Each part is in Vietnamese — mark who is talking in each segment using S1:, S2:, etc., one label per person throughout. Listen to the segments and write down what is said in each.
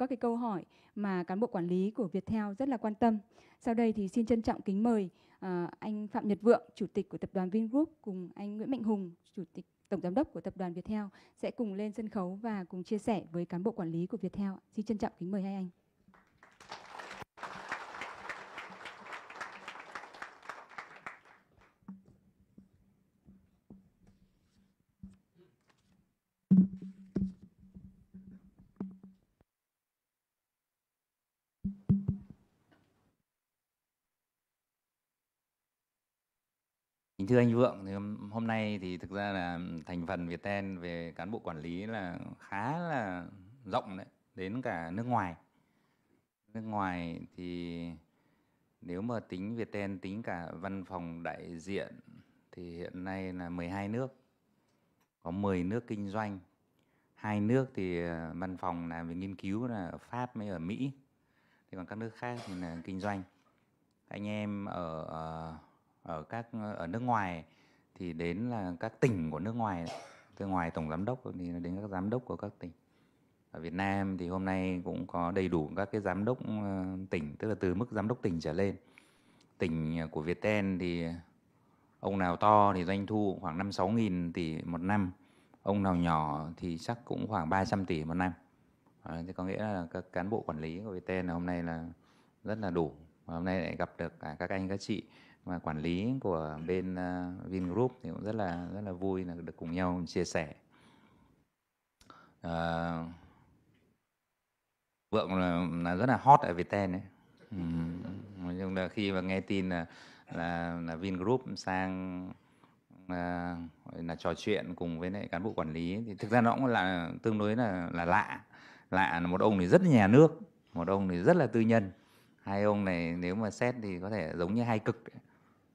S1: các cái câu hỏi mà cán bộ quản lý của Viettel rất là quan tâm. Sau đây thì xin trân trọng kính mời à, anh Phạm Nhật Vượng, chủ tịch của tập đoàn Vingroup cùng anh Nguyễn Mạnh Hùng, chủ tịch tổng giám đốc của tập đoàn Viettel sẽ cùng lên sân khấu và cùng chia sẻ với cán bộ quản lý của Viettel. Xin trân trọng kính mời hai anh.
S2: thưa anh Vượng, thì hôm nay thì thực ra là thành phần Việt Ten về cán bộ quản lý là khá là rộng đấy, đến cả nước ngoài. Nước ngoài thì nếu mà tính Việt Ten tính cả văn phòng đại diện thì hiện nay là 12 nước. Có 10 nước kinh doanh. Hai nước thì à, văn phòng làm về nghiên cứu là ở Pháp mới ở Mỹ. Thì còn các nước khác thì là kinh doanh. Anh em ở à, ở các ở nước ngoài thì đến là các tỉnh của nước ngoài từ ngoài tổng giám đốc thì đến các giám đốc của các tỉnh ở Việt Nam thì hôm nay cũng có đầy đủ các cái giám đốc ờ, tỉnh tức là từ mức giám đốc tỉnh trở lên tỉnh của Viettel thì ông nào to thì doanh thu khoảng 5 sáu nghìn tỷ một năm ông nào nhỏ thì chắc cũng khoảng 300 tỷ một năm à, thì có nghĩa là các cán bộ quản lý của Viettel hôm nay là rất là đủ và hôm nay lại gặp được cả các anh các chị và quản lý của ừ. bên uh, Vingroup thì cũng rất là rất là vui là được cùng nhau chia sẻ. Uh, ờ, Vượng là, là rất là hot ở Viettel đấy. Ừ. Nhưng là khi mà nghe tin là là, là Vingroup sang là, ờ, là trò chuyện cùng với lại cán bộ quản lý thì thực ra nó cũng là tương đối là là lạ lạ là một ông thì rất nhà nước một ông thì rất là tư nhân hai ông này nếu mà xét thì có thể giống như hai cực ấy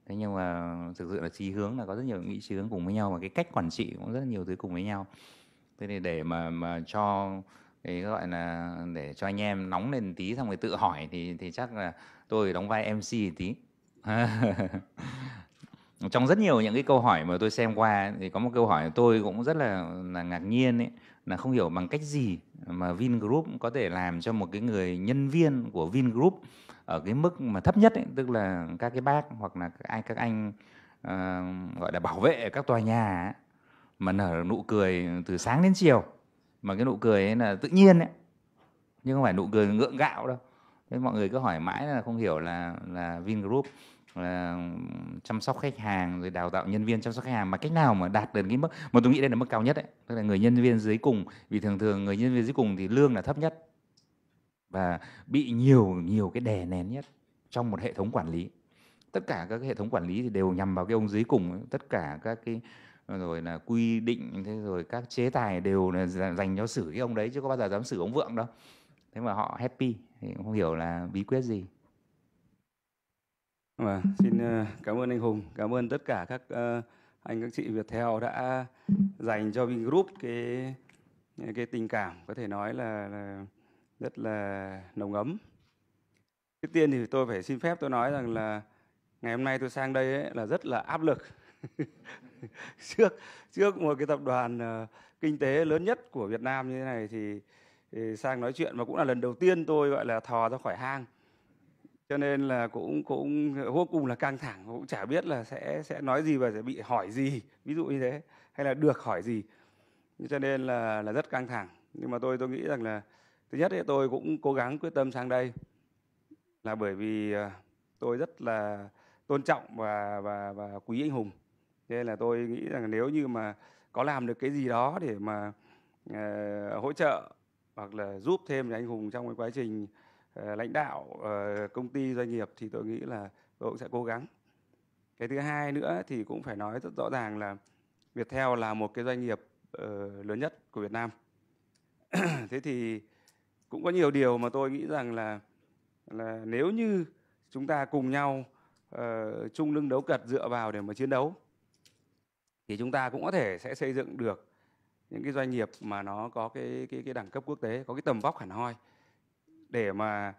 S2: thế nhưng mà thực sự là trí hướng là có rất nhiều nghĩ trí hướng cùng với nhau và cái cách quản trị cũng rất nhiều thứ cùng với nhau thế thì để mà mà cho cái gọi là để cho anh em nóng lên tí xong rồi tự hỏi thì thì chắc là tôi đóng vai mc tí trong rất nhiều những cái câu hỏi mà tôi xem qua thì có một câu hỏi tôi cũng rất là là ngạc nhiên ấy là không hiểu bằng cách gì mà Vingroup có thể làm cho một cái người nhân viên của Vingroup ở cái mức mà thấp nhất ấy, tức là các cái bác hoặc là các anh các anh uh, gọi là bảo vệ các tòa nhà ấy, mà nở nụ cười từ sáng đến chiều mà cái nụ cười ấy là tự nhiên ấy nhưng không phải nụ cười ngượng gạo đâu nên mọi người cứ hỏi mãi là không hiểu là là Vingroup là chăm sóc khách hàng rồi đào tạo nhân viên chăm sóc khách hàng mà cách nào mà đạt được cái mức mà tôi nghĩ đây là mức cao nhất đấy tức là người nhân viên dưới cùng vì thường thường người nhân viên dưới cùng thì lương là thấp nhất và bị nhiều nhiều cái đè nén nhất trong một hệ thống quản lý tất cả các hệ thống quản lý thì đều nhằm vào cái ông dưới cùng ấy. tất cả các cái rồi là quy định thế rồi các chế tài đều là dành cho xử cái ông đấy chứ có bao giờ dám xử ông vượng đâu thế
S3: mà họ happy thì không hiểu là bí quyết gì Vâng, xin ờ, cảm ơn anh Hùng, cảm ơn tất cả các ờ, anh các chị theo đã dành cho Vingroup cái cái tình cảm có thể nói là, là rất là nồng ấm trước tiên thì tôi phải xin phép tôi nói rằng là ngày hôm nay tôi sang đây ấy, là rất là áp lực trước trước một cái tập đoàn ờ, kinh tế lớn nhất của Việt Nam như thế này thì, thì sang nói chuyện và cũng là lần đầu tiên tôi gọi là thò ra khỏi hang cho nên là cũng cũng vô cùng là căng thẳng cũng chả biết là sẽ sẽ nói gì và sẽ bị hỏi gì ví dụ như thế hay là được hỏi gì cho nên là là rất căng thẳng nhưng mà tôi tôi nghĩ rằng là thứ nhất thì tôi cũng cố gắng quyết tâm sang đây là bởi vì à, tôi rất là tôn trọng và và và quý anh hùng nên là tôi nghĩ rằng nếu như mà có làm được cái gì đó để mà uh, hỗ trợ hoặc là giúp thêm cho anh hùng trong cái quá trình uh, lãnh đạo uh, công ty doanh nghiệp thì tôi nghĩ là tôi cũng sẽ cố gắng cái thứ hai nữa thì cũng phải nói rất rõ ràng là Viettel là một cái doanh nghiệp uh, lớn nhất của Việt Nam thế thì cũng có nhiều điều mà tôi nghĩ rằng là là nếu như chúng ta cùng nhau uh, chung lưng đấu cật dựa vào để mà chiến đấu thì chúng ta cũng có thể sẽ xây dựng được những cái doanh nghiệp mà nó có cái cái cái đẳng cấp quốc tế có cái tầm vóc hẳn hoi để mà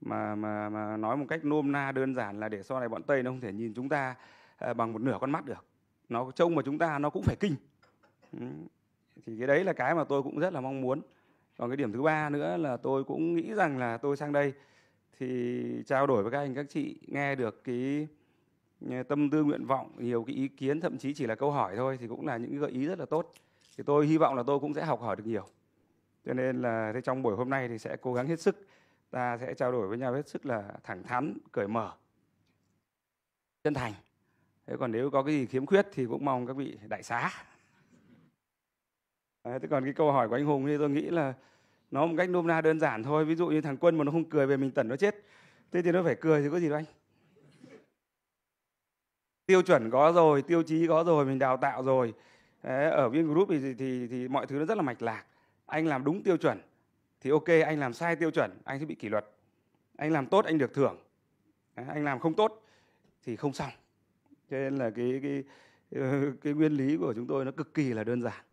S3: mà mà mà nói một cách nôm na đơn giản là để sau này bọn tây nó không thể nhìn chúng ta uh, bằng một nửa con mắt được nó trông mà chúng ta nó cũng phải kinh thì cái đấy là cái mà tôi cũng rất là mong muốn còn cái điểm thứ ba nữa là tôi cũng nghĩ rằng là tôi sang đây thì trao đổi với các anh các chị nghe được cái tâm tư nguyện vọng nhiều cái ý kiến thậm chí chỉ là câu hỏi thôi thì cũng là những gợi ý rất là tốt thì tôi hy vọng là tôi cũng sẽ học hỏi được nhiều cho nên là thế trong buổi hôm nay thì sẽ cố gắng hết sức ta sẽ trao đổi với nhau hết sức là thẳng thắn cởi mở chân thành thế còn nếu có cái gì khiếm khuyết thì cũng mong các vị đại xá À, thế còn cái câu hỏi của anh Hùng thì tôi nghĩ là nó một cách nôm na đơn giản thôi. Ví dụ như thằng Quân mà nó không cười về mình tẩn nó chết. Thế thì nó phải cười thì có gì đâu anh. Tiêu chuẩn có rồi, tiêu chí có rồi, mình đào tạo rồi. Đấy, ở viên group thì, thì, thì, mọi thứ nó rất là mạch lạc. Anh làm đúng tiêu chuẩn thì ok, anh làm sai tiêu chuẩn, anh sẽ bị kỷ luật. Anh làm tốt anh được thưởng. Đấy, anh làm không tốt thì không xong. Cho nên là cái cái cái nguyên lý của chúng tôi nó cực kỳ là đơn giản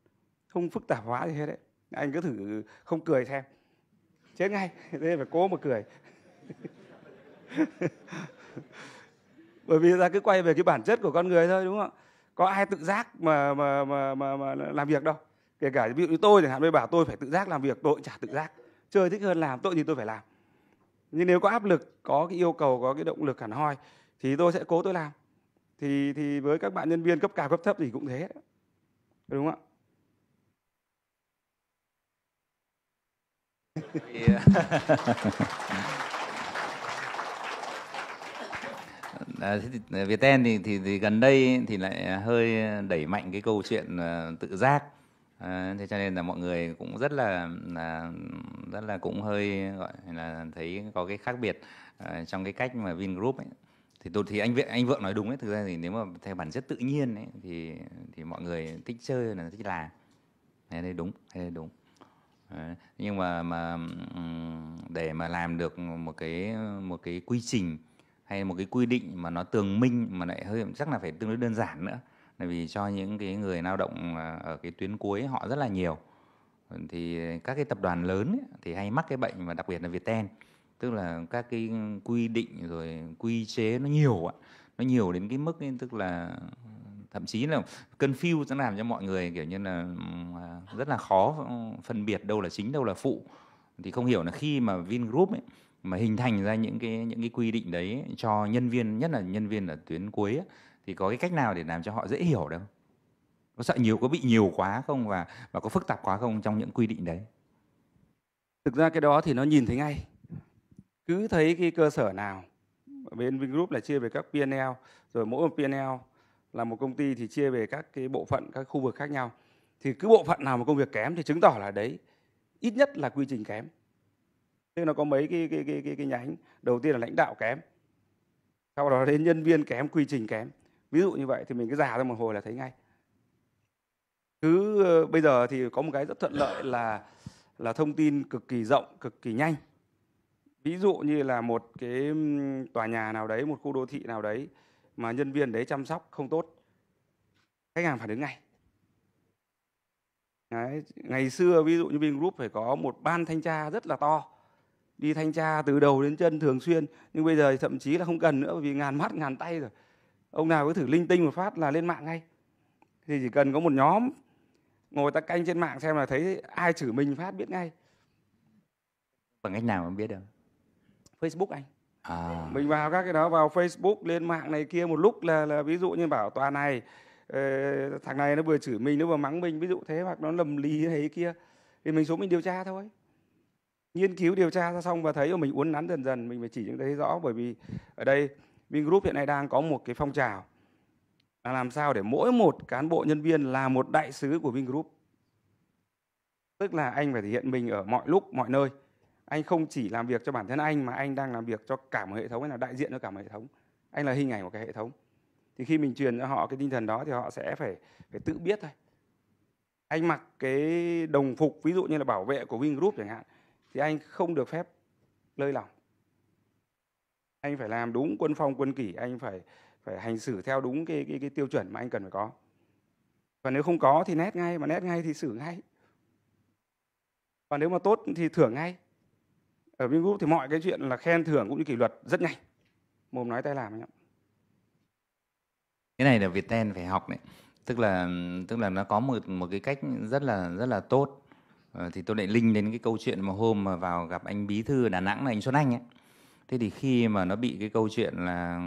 S3: không phức tạp hóa gì hết đấy anh cứ thử không cười xem chết ngay nên phải cố mà cười bởi vì ra cứ quay về cái bản chất của con người thôi đúng không có ai tự giác mà mà mà mà, mà làm việc đâu kể cả ví dụ như tôi chẳng hạn bây bảo tôi phải tự giác làm việc tôi cũng chả tự giác chơi thích hơn làm tội thì tôi phải làm nhưng nếu có áp lực có cái yêu cầu có cái động lực hẳn hoi thì tôi sẽ cố tôi làm thì thì với các bạn nhân viên cấp cao cấp thấp thì cũng thế đúng không ạ
S2: À, à, Việt Ten thì, thì thì gần đây thì lại hơi đẩy mạnh cái câu chuyện à, tự giác, thế cho nên là mọi người cũng rất là, là rất là cũng hơi gọi là thấy có cái khác biệt trong cái cách mà Vingroup ấy. Thì tôi thì anh anh Vượng nói đúng ấy, thực ra thì nếu mà theo bản chất tự nhiên ấy thì thì mọi người thích chơi là thích làm. đây đúng, đây đúng nhưng mà mà để mà làm được một cái một cái quy trình hay một cái quy định mà nó tường minh mà lại hơi chắc là phải tương đối đơn giản nữa bởi vì cho những cái người lao động à, ở cái tuyến cuối họ rất là nhiều thì các cái tập đoàn lớn ấy, thì hay mắc cái bệnh mà đặc biệt là Viettel tức là các cái quy định rồi quy chế nó nhiều ạ nó nhiều đến cái mức ấy, tức là thậm chí là confuse sẽ làm cho mọi người kiểu như là à, rất là khó phân biệt đâu là chính đâu là phụ thì không hiểu là khi mà Vingroup ấy mà hình thành ra những cái những cái quy định đấy cho nhân viên nhất là nhân viên ở tuyến cuối ấy, thì có cái cách nào để làm cho họ dễ hiểu đâu có sợ nhiều có bị nhiều quá
S3: không và và có phức tạp quá không trong những quy định đấy thực ra cái đó thì nó nhìn thấy ngay cứ thấy cái cơ sở nào bên Vingroup là chia về các PNL rồi mỗi một PNL là một công ty thì chia về các cái bộ phận các khu vực khác nhau thì cứ bộ phận nào mà công việc kém thì chứng tỏ là đấy ít nhất là quy trình kém thế nó có mấy cái cái cái cái, cái nhánh đầu tiên là lãnh đạo kém sau đó đến nhân viên kém quy trình kém ví dụ như vậy thì mình cứ già ra một hồi là thấy ngay cứ ờ, bây giờ thì có một cái rất thuận lợi là là thông tin cực kỳ rộng cực kỳ nhanh ví dụ như là một cái tòa nhà nào đấy một khu đô thị nào đấy mà nhân viên đấy chăm sóc không tốt khách hàng phản ứng ngay đấy, ngày xưa ví dụ như Vingroup phải có một ban thanh tra rất là to đi thanh tra từ đầu đến chân thường xuyên nhưng bây giờ thậm chí là không cần nữa vì ngàn mắt ngàn tay rồi ông nào cứ thử linh tinh một phát là lên mạng ngay thì chỉ cần có một nhóm ngồi ta canh trên mạng xem là thấy ai chửi mình phát biết ngay bằng cách nào mà biết được facebook anh à. mình vào các cái đó vào Facebook lên mạng này kia một lúc là là ví dụ như bảo tòa này ờ, thằng này nó vừa chửi mình nó vừa mắng mình ví dụ thế hoặc nó lầm lì thế kia thì mình xuống mình điều tra thôi nghiên cứu điều tra ra xong và thấy là mình uốn nắn dần dần mình phải chỉ những cái thấy rõ bởi vì ở đây Vingroup hiện nay đang có một cái phong trào là làm sao để mỗi một cán bộ nhân viên là một đại sứ của Vingroup tức là anh phải thể hiện mình ở mọi lúc mọi nơi anh không chỉ làm việc cho bản thân anh mà anh đang làm việc cho cả một hệ thống anh là đại diện cho cả một hệ thống anh là hình ảnh của cái hệ thống thì khi mình truyền cho họ cái tinh thần đó thì họ sẽ phải phải tự biết thôi anh mặc cái đồng phục ví dụ như là bảo vệ của Vingroup chẳng hạn thì anh không được phép lơi lỏng anh phải làm đúng quân phong quân kỷ anh phải phải hành xử theo đúng cái cái, cái tiêu chuẩn mà anh cần phải có và nếu không có thì nét ngay mà nét ngay thì xử ngay và nếu mà tốt thì thưởng ngay ở vingroup thì mọi cái chuyện là khen thưởng cũng như kỷ luật rất nhanh mồm nói tay làm anh ạ
S2: cái này là Việt Viettel phải học đấy tức là tức là nó có một một cái cách rất là rất là tốt ờ, thì tôi lại linh đến cái câu chuyện mà hôm mà vào gặp anh bí thư Đà Nẵng là anh Xuân Anh ấy thế thì khi mà nó bị cái câu chuyện là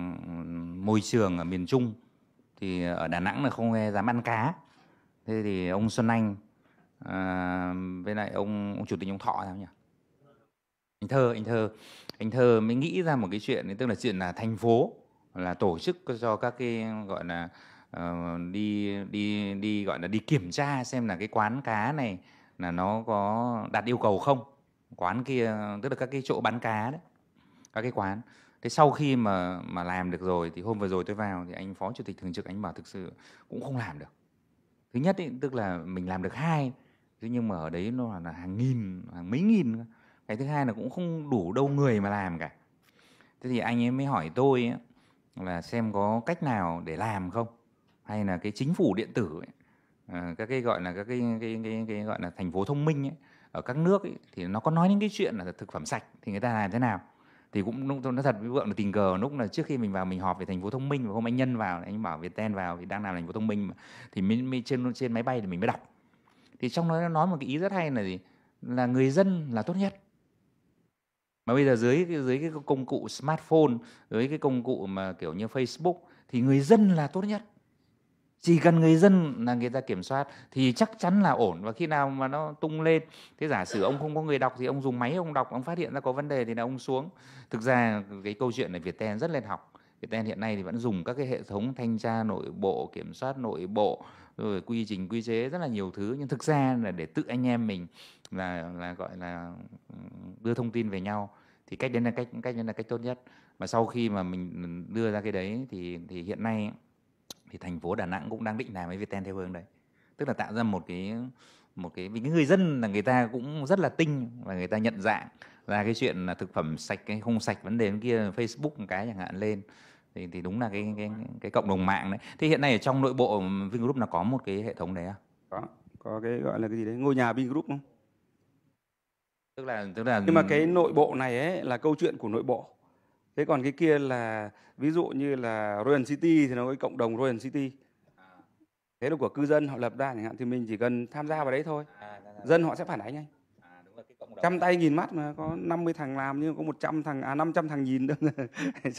S2: môi trường ở miền Trung thì ở Đà Nẵng là không nghe dám ăn cá thế thì ông Xuân Anh à, với lại ông ông chủ tịch ông Thọ sao nhỉ anh thơ anh thơ anh thơ mới nghĩ ra một cái chuyện tức là chuyện là thành phố là tổ chức cho các cái gọi là uh, đi đi đi gọi là đi kiểm tra xem là cái quán cá này là nó có đạt yêu cầu không quán kia tức là các cái chỗ bán cá đấy các cái quán thế sau khi mà mà làm được rồi thì hôm vừa rồi tôi vào thì anh phó chủ tịch thường trực anh bảo thực sự cũng không làm được thứ nhất ý, tức là mình làm được hai thế nhưng mà ở đấy nó là hàng nghìn hàng mấy nghìn cái thứ hai là cũng không đủ đâu người mà làm cả thế thì anh ấy mới hỏi tôi ấy, là xem có cách nào để làm không hay là cái chính phủ điện tử ấy, ờ, các cái gọi là các cái, cái, cái, cái gọi là thành phố thông minh ấy, ở các nước ấy, thì nó có nói những cái chuyện là thực phẩm sạch thì người ta làm thế nào thì cũng lúc nó thật với vượng là tình cờ lúc là trước khi mình vào mình họp về thành phố thông minh và hôm anh nhân vào anh bảo việt ten vào thì đang làm thành phố thông minh mà. thì mình, mình trên trên máy bay thì mình mới đọc thì trong đó nó nói một cái ý rất hay là gì là người dân là tốt nhất mà bây giờ dưới dưới cái công cụ smartphone dưới cái công cụ mà kiểu như Facebook thì người dân là tốt nhất chỉ cần người dân là người ta kiểm soát thì chắc chắn là ổn và khi nào mà nó tung lên thế giả sử ông không có người đọc thì ông dùng máy ông đọc ông phát hiện ra có vấn đề thì là ông xuống thực ra cái câu chuyện này Viettel rất lên học Viettel hiện nay thì vẫn dùng các cái hệ thống thanh tra nội bộ kiểm soát nội bộ rồi quy trình quy chế rất là nhiều thứ nhưng thực ra là để tự anh em mình là là gọi là ừ, đưa thông tin về nhau thì cách đến là cách cách đến là cách tốt nhất mà sau khi mà mình đưa ra cái đấy thì thì hiện nay thì thành phố Đà Nẵng cũng đang định làm cái Viettel theo hướng đấy tức là tạo ra một cái một cái vì cái người dân là người ta cũng rất là tinh và người ta nhận dạng ra cái chuyện là thực phẩm sạch hay không sạch vấn đề kia Facebook một cái chẳng hạn lên thì thì đúng là cái cái cái cộng đồng mạng đấy. thì hiện nay ở trong nội bộ Vingroup là có một cái hệ thống đấy à? Có
S3: có cái gọi là cái gì đấy ngôi nhà Vingroup không?
S2: tức là tức là nhưng mà cái
S3: nội bộ này ấy là câu chuyện của nội bộ thế còn cái kia là ví dụ như là Royal City thì nó cái cộng đồng Royal City thế là của cư dân họ lập ra chẳng hạn thì mình chỉ cần tham gia vào đấy thôi à, dân họ sẽ phản ánh anh à, trăm tay nghìn mắt mà có 50 thằng làm nhưng có 100 thằng à 500 thằng nhìn đâu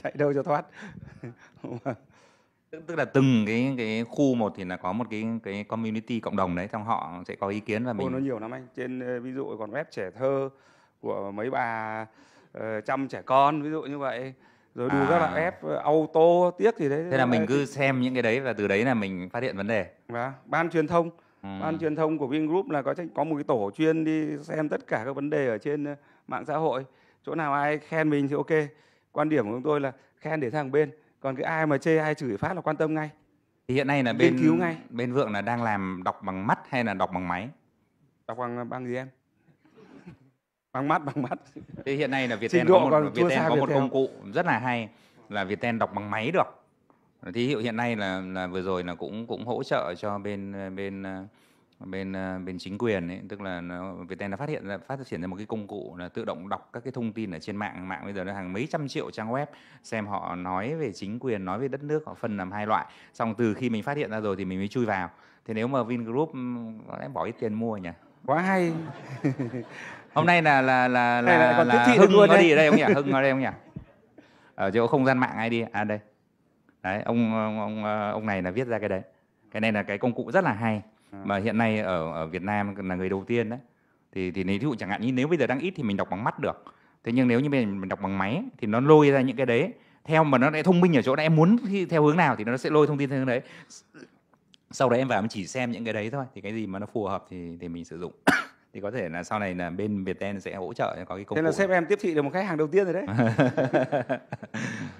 S3: chạy đâu cho thoát
S2: tức, là từng cái cái khu một thì là có một cái cái community cộng đồng đấy trong họ sẽ có ý kiến và mình Ôi, nó nhiều
S3: lắm anh trên ờ, ví dụ còn web trẻ thơ của mấy bà uh, chăm trẻ con ví dụ như vậy rồi đủ à. các loại ép à. ờ, auto tiếc thì đấy
S2: thế là mình cứ xem những cái đấy và từ đấy là mình phát hiện vấn đề
S3: và vâng, ban truyền thông ừ. ban truyền thông của Vingroup là có có một cái tổ chuyên đi xem tất cả các vấn đề ở trên mạng xã hội chỗ nào ai khen mình thì ok quan điểm của chúng tôi là khen để sang bên còn cái ai mà chê ai chửi phát là quan tâm ngay
S2: thì hiện nay là bên cứu ngay bên vượng là đang làm đọc bằng mắt hay là đọc bằng máy
S3: đọc bằng à, bằng gì em bằng mắt bằng mắt thì
S2: hiện nay là Viettel có một Viettel có một công cụ rất là hay là Viettel đọc bằng máy được thì hiệu hiện nay là là vừa rồi là cũng cũng hỗ trợ cho bên bên à, bên à, bên chính quyền ấy, tức là nó, Viettel đã phát hiện ra phát triển ra một cái công cụ là tự động đọc các cái thông tin ở trên mạng mạng bây giờ nó hàng mấy trăm triệu trang web xem họ nói về chính quyền nói về đất nước họ phân làm hai loại xong từ khi mình phát hiện ra rồi thì mình mới chui vào thì nếu mà Vingroup ừ, có lẽ bỏ ít tiền mua nhỉ quá hay hôm nay là là là là, là, còn là hưng nó đi ở đây không nhỉ hưng ở đây không nhỉ ở chỗ không gian mạng ai đi à đây đấy ông ông ông, à, ông này là viết ra cái đấy cái này là cái công cụ rất là hay À. mà hiện nay ở ở Việt Nam là người đầu tiên đấy thì thì nếu thí dụ chẳng hạn như nếu bây giờ đang ít thì mình đọc bằng mắt được thế nhưng nếu như mình, mình đọc bằng máy thì nó lôi ra những cái đấy theo mà nó lại thông minh ở chỗ là em muốn theo hướng nào thì nó sẽ lôi thông tin theo hướng đấy sau đấy em vào em chỉ xem những cái đấy thôi thì cái gì mà nó phù hợp thì thì mình sử dụng thì có thể là sau này là bên Viettel sẽ hỗ trợ có cái công thế là sếp
S3: em tiếp thị được một khách hàng đầu tiên rồi đấy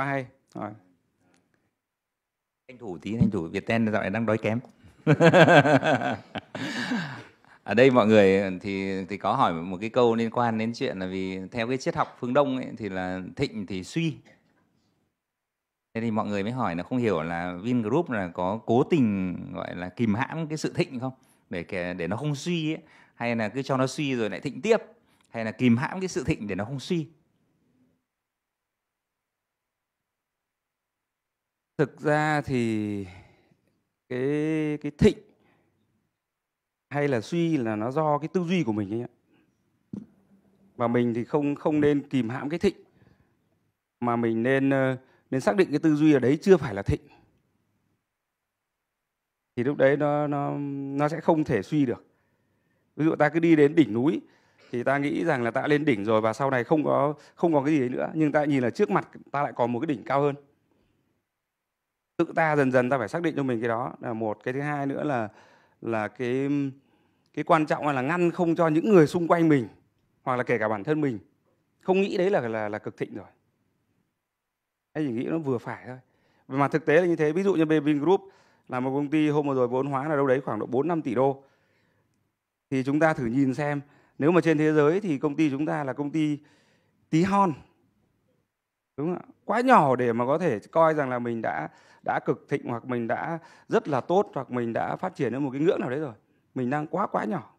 S3: quá hay rồi
S2: anh thủ tí anh thủ Viettel dạo này đang đói kém ở đây mọi người thì thì có hỏi một cái câu liên quan đến chuyện là vì theo cái triết học phương Đông ấy, thì là thịnh thì suy thế thì mọi người mới hỏi là không hiểu là Vingroup là có cố tình gọi là kìm hãm cái sự thịnh không để kể, để nó không suy ấy, hay là cứ cho nó suy rồi lại thịnh tiếp hay là kìm hãm cái sự thịnh để nó không suy
S3: thực ra thì cái cái thịnh hay là suy là nó do cái tư duy của mình ấy và mình thì không không nên kìm hãm cái thịnh mà mình nên ờ, nên xác định cái tư duy ở đấy chưa phải là thịnh thì lúc đấy nó nó nó sẽ không thể suy được ví dụ ta cứ đi đến đỉnh núi thì ta nghĩ rằng là ta lên đỉnh rồi và sau này không có không có cái gì nữa nhưng ta nhìn là trước mặt ta lại còn một cái đỉnh cao hơn tự ta dần dần ta phải xác định cho mình cái đó là một cái thứ hai nữa là là cái cái quan trọng là ngăn không cho những người xung quanh mình hoặc là kể cả bản thân mình không nghĩ đấy là là là cực thịnh rồi anh chỉ nghĩ nó vừa phải thôi mà thực tế là như thế ví dụ như Bevin Group là một công ty hôm vừa rồi vốn hóa là đâu đấy khoảng độ 4 5 tỷ đô thì chúng ta thử nhìn xem nếu mà trên thế giới thì công ty chúng ta là công ty tí hon đúng không quá nhỏ để mà có thể coi rằng là mình đã đã cực thịnh hoặc mình đã rất là tốt hoặc mình đã phát triển đến một cái ngưỡng nào đấy rồi mình đang quá quá nhỏ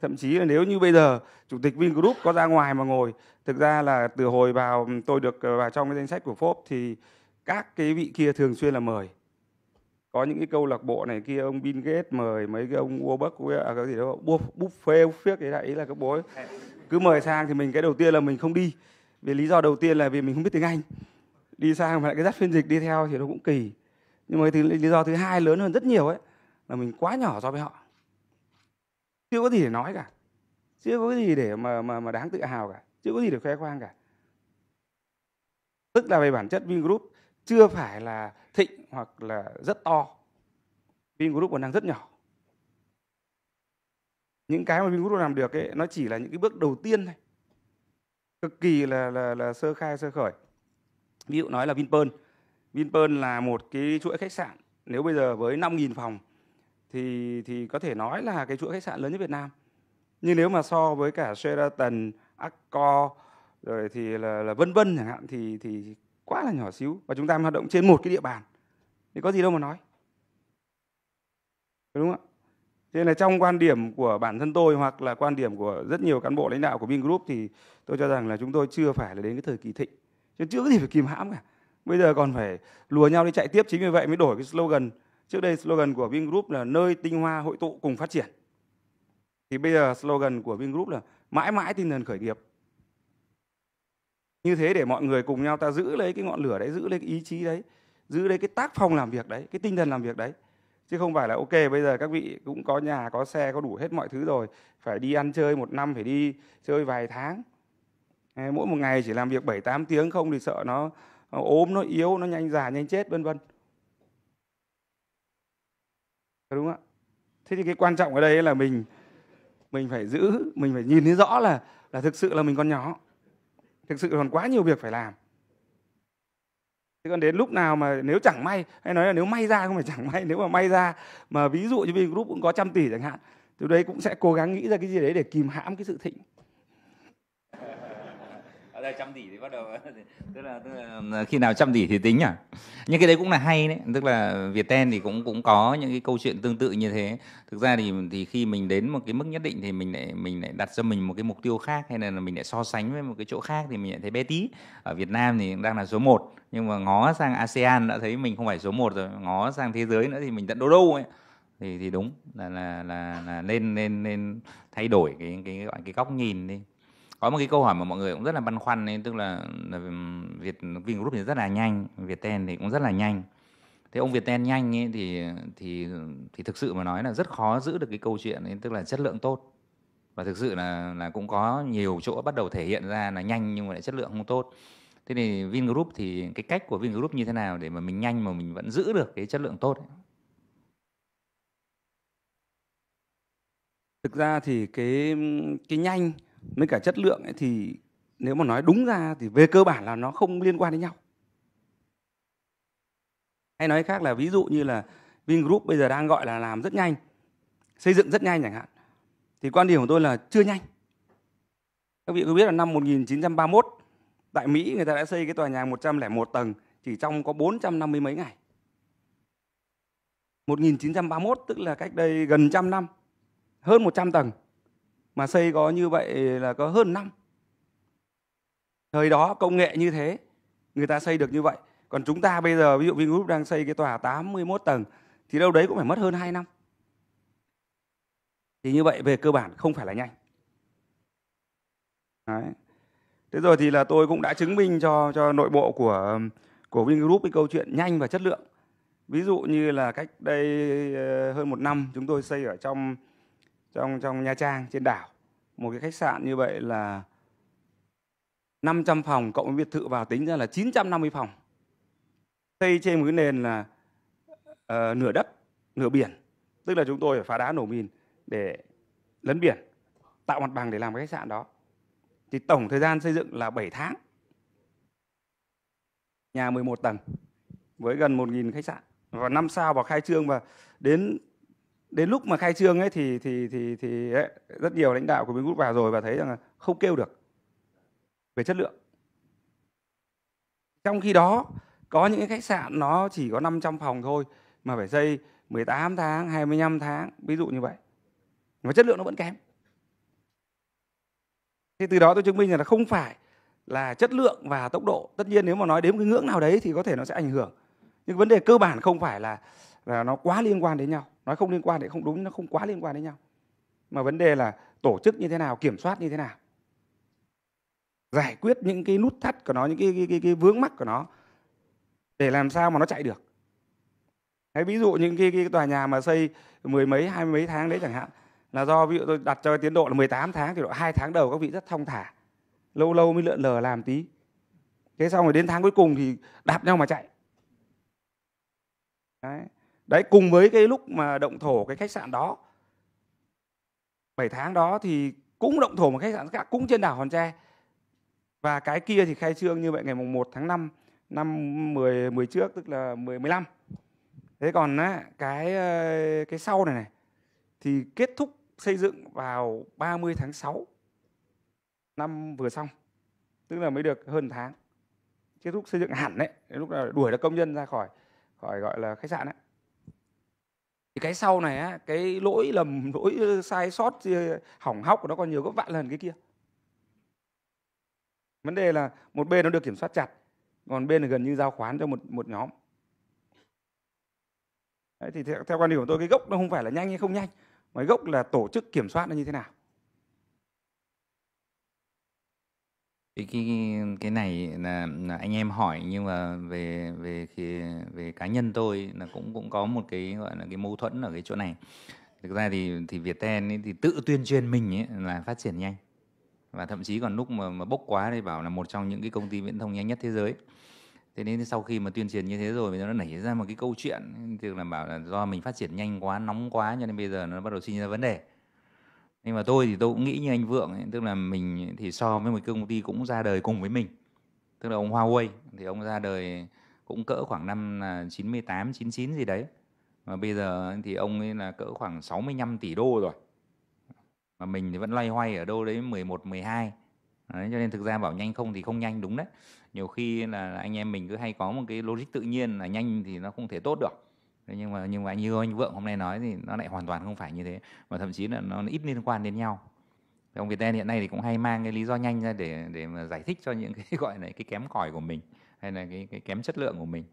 S3: thậm chí là nếu như bây giờ chủ tịch Vingroup có ra ngoài mà ngồi thực ra là từ hồi vào ừ, tôi được ờ, vào trong cái danh sách của Forbes thì các cái vị kia thường xuyên là mời có những cái câu lạc bộ này kia ông Bill Gates mời mấy cái ông Warburg à, cái gì đó buffet phiếc cái đại ý là cái bối cứ mời sang thì mình cái đầu tiên là mình không đi vì lý do đầu tiên là vì mình không biết tiếng anh đi sang mà lại cái dắt phiên dịch đi theo thì nó cũng kỳ nhưng mà thứ, lý do thứ hai lớn hơn rất nhiều ấy là mình quá nhỏ so với họ chưa có gì để nói cả chưa có gì để mà mà mà đáng tự hào cả chưa có gì để khoe khoang cả tức là về bản chất Vingroup chưa phải là thịnh hoặc là rất to Vingroup còn đang rất nhỏ những cái mà Vingroup làm được ấy nó chỉ là những cái bước đầu tiên thôi cực kỳ là, là, là sơ khai sơ khởi ví dụ nói là Vinpearl Vinpearl là một cái chuỗi khách sạn nếu bây giờ với 5.000 phòng thì thì có thể nói là cái chuỗi khách sạn lớn nhất Việt Nam nhưng nếu mà so với cả Sheraton, Accor rồi thì là, là vân vân chẳng hạn thì thì quá là nhỏ xíu và chúng ta hoạt động trên một cái địa bàn thì có gì đâu mà nói đúng không ạ Thế là trong quan điểm của bản thân tôi hoặc là quan điểm của rất nhiều cán bộ lãnh đạo của Vingroup thì tôi cho rằng là chúng tôi chưa phải là đến cái thời kỳ thịnh. Chứ chưa có gì phải kìm hãm cả. Bây giờ còn phải lùa nhau đi chạy tiếp chính vì vậy mới đổi cái slogan. Trước đây slogan của Vingroup là nơi tinh hoa hội tụ cùng phát triển. Thì bây giờ slogan của Vingroup là mãi mãi tinh thần khởi nghiệp. Như thế để mọi người cùng nhau ta giữ lấy cái ngọn lửa đấy, giữ lấy cái ý chí đấy, giữ lấy cái tác phong làm việc đấy, cái tinh thần làm việc đấy chứ không phải là ok bây giờ các vị cũng có nhà có xe có đủ hết mọi thứ rồi phải đi ăn chơi một năm phải đi chơi vài tháng mỗi một ngày chỉ làm việc 7 8 tiếng không thì sợ nó, nó ốm nó yếu nó nhanh già nhanh chết vân vân đúng không ạ thế thì cái quan trọng ở đây là mình mình phải giữ mình phải nhìn thấy rõ là là thực sự là mình còn nhỏ thực sự còn quá nhiều việc phải làm thế còn đến lúc nào mà nếu chẳng may hay nói là nếu may ra không phải chẳng may nếu mà may ra mà ví dụ như vingroup cũng có trăm tỷ chẳng hạn thì đấy cũng sẽ cố gắng nghĩ ra cái gì đấy để kìm hãm cái sự thịnh
S2: ở đây trăm tỷ thì bắt đầu tức là, tức là khi nào trăm tỷ thì tính nhỉ nhưng cái đấy cũng là hay đấy tức là Viettel thì cũng cũng có những cái câu chuyện tương tự như thế thực ra thì thì khi mình đến một cái mức nhất định thì mình lại mình lại đặt cho mình một cái mục tiêu khác hay là mình lại so sánh với một cái chỗ khác thì mình lại thấy bé tí ở Việt Nam thì đang là số 1 nhưng mà ngó sang ASEAN đã thấy mình không phải số 1 rồi ngó sang thế giới nữa thì mình tận đô đô ấy thì thì đúng là là là, là nên nên nên thay đổi cái cái gọi cái góc nhìn đi có một cái câu hỏi mà mọi người cũng rất là băn khoăn ấy tức là, là ừ, Việt Vingroup thì rất là nhanh, việt ten thì cũng rất là nhanh. Thế ông việt ten nhanh ấy thì thì thì thực sự mà nói là rất khó giữ được cái câu chuyện ấy tức là chất lượng tốt. Và thực sự là là cũng có nhiều chỗ bắt đầu thể hiện ra là nhanh nhưng mà lại chất lượng không tốt. Thế thì Vingroup thì cái cách của Vingroup như thế nào để mà mình nhanh mà mình vẫn
S3: giữ được cái chất lượng tốt ấy? Thực ra thì cái cái nhanh với cả chất lượng ấy thì nếu mà nói đúng ra thì về cơ bản là nó không liên quan đến nhau hay nói khác là ví dụ như là Vingroup bây giờ đang gọi là làm rất nhanh xây dựng rất nhanh chẳng hạn thì quan điểm của tôi là chưa nhanh các vị có biết là năm 1931 tại Mỹ người ta đã xây cái tòa nhà 101 tầng chỉ trong có 450 mấy ngày 1931 tức là cách đây gần trăm năm hơn 100 tầng mà xây có như vậy là có hơn năm thời đó công nghệ như thế người ta xây được như vậy còn chúng ta bây giờ ví dụ Vingroup đang xây cái tòa 81 tầng thì đâu đấy cũng phải mất hơn 2 năm thì như vậy về cơ bản không phải là nhanh đấy. thế rồi thì là tôi cũng đã chứng minh cho cho nội bộ của của Vingroup cái câu chuyện nhanh và chất lượng ví dụ như là cách đây ờ, hơn một năm chúng tôi xây ở trong trong trong Nha Trang trên đảo một cái khách sạn như vậy là 500 phòng cộng với biệt thự vào tính ra là 950 phòng xây trên một cái nền là uh, nửa đất nửa biển tức là chúng tôi phải phá đá nổ mìn để lấn biển tạo mặt bằng để làm cái khách sạn đó thì tổng thời gian xây dựng là 7 tháng nhà 11 tầng với gần 1.000 khách sạn và năm sao vào khai trương và đến đến lúc mà khai trương ấy thì thì thì thì ấy, rất nhiều lãnh đạo của Vingroup vào rồi và thấy rằng là không kêu được về chất lượng. Trong khi đó có những cái khách sạn nó chỉ có 500 phòng thôi mà phải xây 18 tháng, 25 tháng, ví dụ như vậy. và chất lượng nó vẫn kém. Thì từ đó tôi chứng minh rằng là không phải là chất lượng và tốc độ. Tất nhiên nếu mà nói đến cái ngưỡng nào đấy thì có thể nó sẽ ảnh hưởng. Nhưng vấn đề cơ bản không phải là là nó quá liên quan đến nhau nói không liên quan thì không đúng nó không quá liên quan đến nhau mà vấn đề là tổ chức như thế nào kiểm soát như thế nào giải quyết những cái nút thắt của nó những cái, cái, cái, cái vướng mắc của nó để làm sao mà nó chạy được Đấy, ví dụ những cái, cái tòa nhà mà xây mười mấy hai mươi mấy tháng đấy chẳng hạn là do ví dụ tôi đặt cho tiến độ là 18 tháng thì độ hai tháng đầu các vị rất thong thả lâu lâu mới lượn lờ làm tí thế xong rồi đến tháng cuối cùng thì đạp nhau mà chạy đấy đấy cùng với cái lúc mà động thổ cái khách sạn đó 7 tháng đó thì cũng động thổ một khách sạn khác cũng trên đảo Hòn Tre và cái kia thì khai trương như vậy ngày mùng 1 tháng 5 năm 10 10 trước tức là 10 15 thế còn á, cái cái sau này này thì kết thúc xây dựng vào 30 tháng 6 năm vừa xong tức là mới được hơn tháng kết thúc xây dựng hẳn đấy lúc nào đuổi được công nhân ra khỏi khỏi gọi là khách sạn đấy thì cái sau này á, cái lỗi lầm lỗi ờ, sai sót ờ, hỏng hóc của nó còn nhiều gấp vạn lần cái kia vấn đề là một bên nó được kiểm soát chặt còn bên là gần như giao khoán cho một một nhóm Đấy, thì theo, theo quan điểm của tôi cái gốc nó không phải là nhanh hay không nhanh mà gốc là tổ chức kiểm soát nó như thế nào
S2: cái cái cái này là, là anh em hỏi nhưng mà về về khi, về cá nhân tôi là cũng cũng có một cái gọi là cái mâu thuẫn ở cái chỗ này thực ra thì thì Viettel ấy, thì tự tuyên truyền mình ấy là phát triển nhanh và thậm chí còn lúc mà, mà bốc quá thì bảo là một trong những cái công ty viễn thông nhanh nhất thế giới thế nên sau khi mà tuyên truyền như thế rồi thì nó nảy ra một cái câu chuyện tức là bảo là do mình phát triển nhanh quá nóng quá cho nên bây giờ nó bắt đầu sinh ra vấn đề nhưng mà tôi thì tôi cũng nghĩ như anh vượng ấy, tức là mình thì so với một công ty cũng ra đời cùng với mình tức là ông Huawei thì ông ra đời cũng cỡ khoảng năm 98 à, 99 gì đấy mà bây giờ thì ông ấy là cỡ khoảng 65 tỷ đô rồi mà mình thì vẫn loay hoay ở đâu đấy 11 12 đấy, cho nên thực ra bảo nhanh không thì không nhanh đúng đấy nhiều khi là anh em mình cứ hay có một cái logic tự nhiên là nhanh thì nó không thể tốt được thế nhưng mà nhưng mà như anh vượng hôm nay nói thì nó lại hoàn toàn không phải như thế mà thậm chí là nó ít liên quan đến nhau thì ông Viettel hiện nay thì cũng hay mang cái lý do nhanh ra để để mà giải thích cho những cái gọi là cái kém cỏi của mình hay là cái, cái kém chất lượng của mình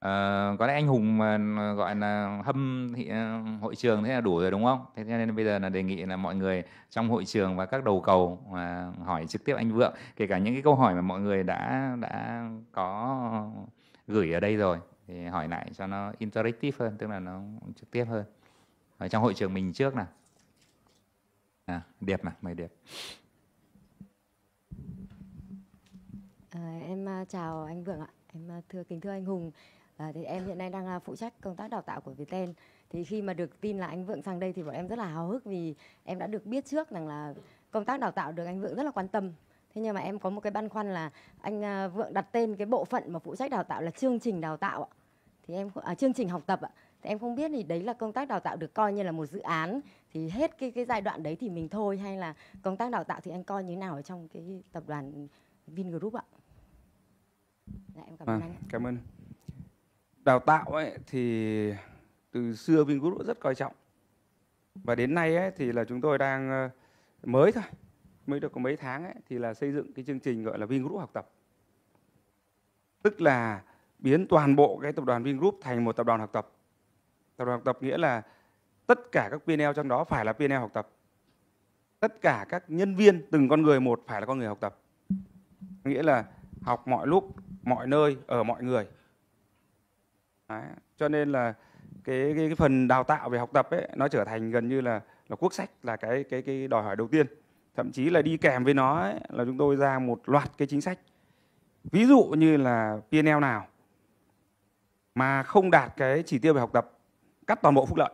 S2: à, có lẽ anh Hùng mà ờ, gọi là hâm thị, ờ, hội trường thế là đủ rồi đúng không thế nên bây giờ là đề nghị là mọi người trong hội trường và các đầu cầu mà hỏi trực tiếp anh Vượng kể cả những cái câu hỏi mà mọi người đã đã có gửi ở đây rồi thì hỏi lại cho nó interactive hơn tức là nó trực tiếp hơn ở trong hội trường mình trước nè à, điệp nào mời điệp
S3: à, em à, chào anh vượng ạ em à, thưa kính thưa anh hùng à, thì em hiện nay đang à, phụ trách công tác đào tạo của Viettel thì khi mà được tin là anh vượng sang đây thì bọn em rất là hào
S4: hức vì em đã được biết trước rằng là công tác đào tạo được anh vượng rất là quan tâm thế nhưng mà em có một cái băn khoăn là anh vượng đặt tên cái bộ phận mà phụ trách đào tạo là chương trình đào tạo ạ
S3: thì em à, chương trình học tập ạ thì em không biết thì đấy là công tác đào tạo được coi như là một dự án thì hết cái cái giai đoạn đấy thì mình thôi hay là công tác đào tạo thì anh coi như thế nào ở trong cái tập đoàn Vingroup ạ? Dạ, em cảm ơn à, anh. Cảm ơn. Đào tạo ấy thì từ xưa Vingroup rất coi trọng và đến nay ấy, thì là chúng tôi đang ờ, mới thôi mới được có mấy tháng ấy, thì là xây dựng cái chương trình gọi là Vingroup học tập tức là biến toàn bộ cái tập đoàn Vingroup thành một tập đoàn học tập. Tập đoàn học tập nghĩa là tất cả các PNL trong đó phải là PNL học tập. Tất cả các nhân viên, từng con người một phải là con người học tập. Nghĩa là học mọi lúc, mọi nơi, ở mọi người. Đấy. Cho nên là cái, cái cái phần đào tạo về học tập ấy nó trở thành gần như là là quốc sách là cái cái cái đòi hỏi đầu tiên. Thậm chí là đi kèm với nó ấy, là chúng tôi ra một loạt cái chính sách. Ví dụ như là PNL nào mà không đạt cái chỉ tiêu về học tập cắt toàn bộ phúc lợi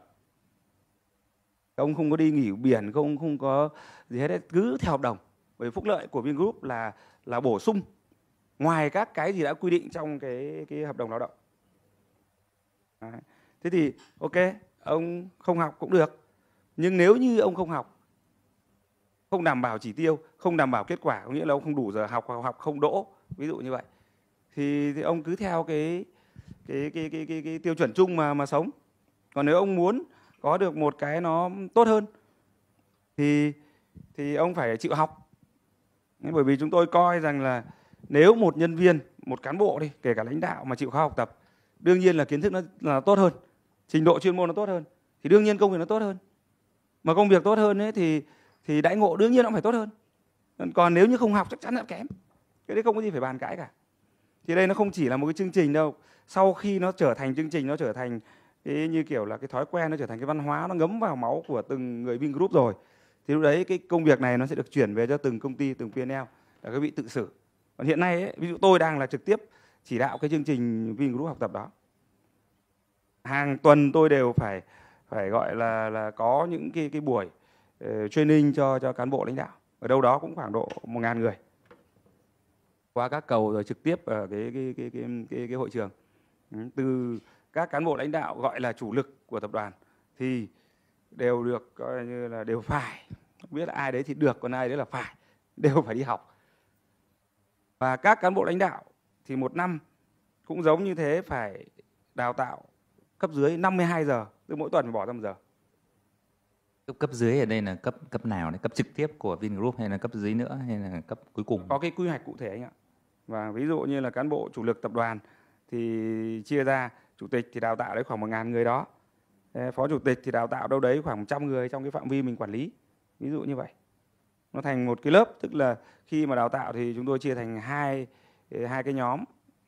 S3: ông không có đi nghỉ biển không không có gì hết đấy cứ theo hợp đồng bởi phúc lợi của vingroup là là bổ sung ngoài các cái gì đã quy định trong cái cái hợp đồng lao động đấy. thế thì ok ông không học cũng được nhưng nếu như ông không học không đảm bảo chỉ tiêu không đảm bảo kết quả có nghĩa là ông không đủ giờ học hoặc học không đỗ ví dụ như vậy thì, thì ông cứ theo cái cái cái cái cái, cái tiêu chuẩn chung mà mà sống còn nếu ông muốn có được một cái nó tốt hơn thì thì ông phải chịu học bởi vì chúng tôi coi rằng là nếu một nhân viên một cán bộ đi kể cả lãnh đạo mà chịu khó học tập đương nhiên là kiến thức nó là tốt hơn trình độ chuyên môn nó tốt hơn thì đương nhiên công việc nó tốt hơn mà công việc tốt hơn ấy thì thì đãi ngộ đương nhiên nó phải tốt hơn còn nếu như không học chắc chắn là kém cái đấy không có gì phải bàn cãi cả thì đây nó không chỉ là một cái chương trình đâu sau khi nó trở thành chương trình nó trở thành cái như kiểu là cái thói quen nó trở thành cái văn hóa nó ngấm vào máu của từng người group rồi thì lúc đấy cái công việc này nó sẽ được chuyển về cho từng công ty từng PNL là các vị tự xử còn hiện nay ấy, ví dụ tôi đang là trực tiếp chỉ đạo cái chương trình vin group học tập đó hàng tuần tôi đều phải phải gọi là là có những cái cái buổi uh, training cho cho cán bộ lãnh đạo ở đâu đó cũng khoảng độ một ngàn người qua các cầu rồi trực tiếp ở cái cái cái cái cái, cái hội trường Ừ, từ các cán bộ lãnh đạo gọi là chủ lực của tập đoàn thì đều được coi như là đều phải không biết là ai đấy thì được còn ai đấy là phải đều phải đi học và các cán bộ lãnh đạo thì một năm cũng giống như thế phải đào tạo cấp dưới 52 giờ tức mỗi tuần phải bỏ ra một giờ cấp
S2: cấp dưới ở đây là cấp cấp nào đấy cấp trực tiếp của Vingroup hay là cấp dưới nữa hay là cấp cuối cùng
S3: có cái quy hoạch cụ thể anh ạ và ví dụ như là cán bộ chủ lực tập đoàn thì chia ra chủ tịch thì đào tạo đấy khoảng 1.000 người đó phó chủ tịch thì đào tạo đâu đấy khoảng 100 người trong cái phạm vi mình quản lý ví dụ như vậy nó thành một cái lớp tức là khi mà đào tạo thì chúng tôi chia thành hai hai cái nhóm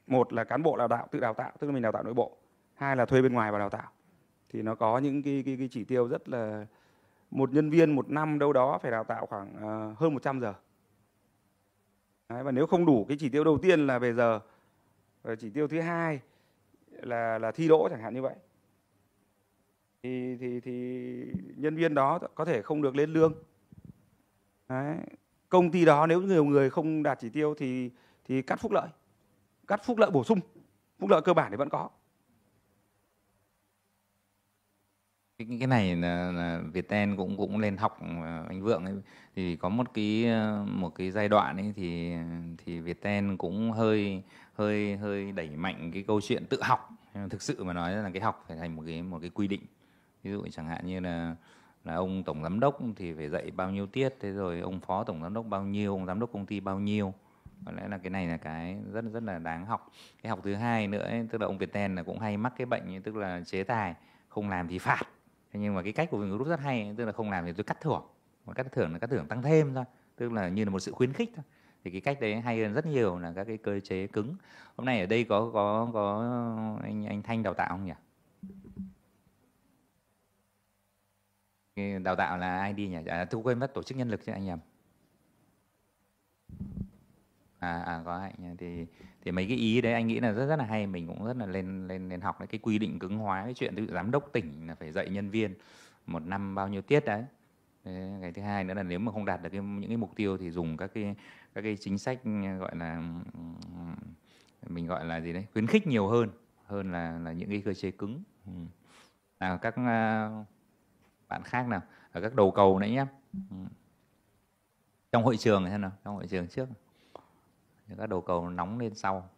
S3: một là cán bộ đào tạo tự đào tạo tức là mình đào tạo nội bộ hai là thuê bên ngoài vào đào tạo thì nó có những cái, cái, cái chỉ tiêu rất là một nhân viên một năm đâu đó phải đào tạo khoảng uh, hơn 100 giờ Đấy, và nếu không đủ cái chỉ tiêu đầu tiên là về giờ rồi ờ, chỉ tiêu thứ hai là là thi đỗ chẳng hạn như vậy thì thì thì nhân viên đó có thể không được lên lương Đấy. công ty đó nếu nhiều người không đạt chỉ tiêu thì thì cắt phúc lợi cắt phúc lợi bổ sung phúc lợi cơ bản thì vẫn có
S2: cái này là, là Viettel cũng cũng lên học ờ, anh Vượng ấy thì có một cái ờ, một cái giai đoạn ấy thì thì Viettel cũng hơi hơi hơi đẩy mạnh cái câu chuyện tự học thực sự mà nói là cái học phải thành một cái một cái quy định ví dụ chẳng hạn như là là ông tổng giám đốc thì phải dạy bao nhiêu tiết thế rồi ông phó tổng giám đốc bao nhiêu ông giám đốc công ty bao nhiêu có lẽ là cái này là cái rất rất là đáng học cái học thứ hai nữa ấy, tức là ông Việt Ten là cũng hay mắc cái bệnh tức là chế tài không làm thì phạt thế nhưng mà cái cách của Vingroup rất hay ấy, tức là không làm thì tôi cắt thưởng mà cắt thưởng là cắt thưởng tăng thêm thôi tức là như là một sự khuyến khích thôi thì cái cách đấy hay hơn rất nhiều là các cái cơ chế cứng hôm nay ở đây có có có anh anh thanh đào tạo không nhỉ đào tạo là ai đi nhỉ à, thu quên mất tổ chức nhân lực chứ anh nhầm à, à có anh thì thì mấy cái ý đấy anh nghĩ là rất rất là hay mình cũng rất là lên lên lên học cái quy định cứng hóa cái chuyện tự giám đốc tỉnh là phải dạy nhân viên một năm bao nhiêu tiết đấy cái thứ hai nữa là nếu mà không đạt được cái, những cái mục tiêu thì dùng các cái các cái chính sách ừ, gọi là ừ, mình gọi là gì đấy khuyến khích nhiều hơn hơn là là những cái cơ chế cứng à, các ờ, bạn khác nào ở các đầu cầu nãy nhé trong hội trường thế nào trong hội trường trước các đầu cầu nóng lên sau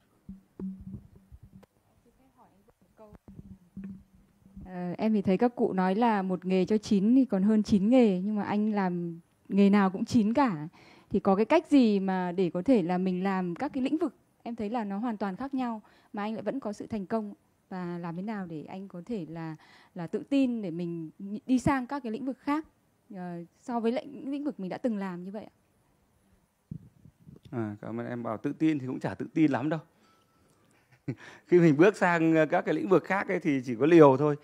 S1: à, em thì thấy các cụ nói là một nghề cho chín thì còn hơn chín nghề nhưng mà anh làm nghề nào cũng chín cả thì có cái cách gì mà để có thể là mình làm các cái lĩnh vực em thấy là nó hoàn toàn khác nhau mà anh lại vẫn có sự thành công và làm thế nào để anh có thể là là tự tin để mình đi sang các cái lĩnh vực khác uh, so với lại những lĩnh vực mình đã từng làm như vậy ạ?
S3: À, cảm ơn em bảo tự tin thì cũng chả tự tin lắm đâu. Khi mình bước sang ờ, các cái lĩnh vực khác ấy thì chỉ có liều thôi.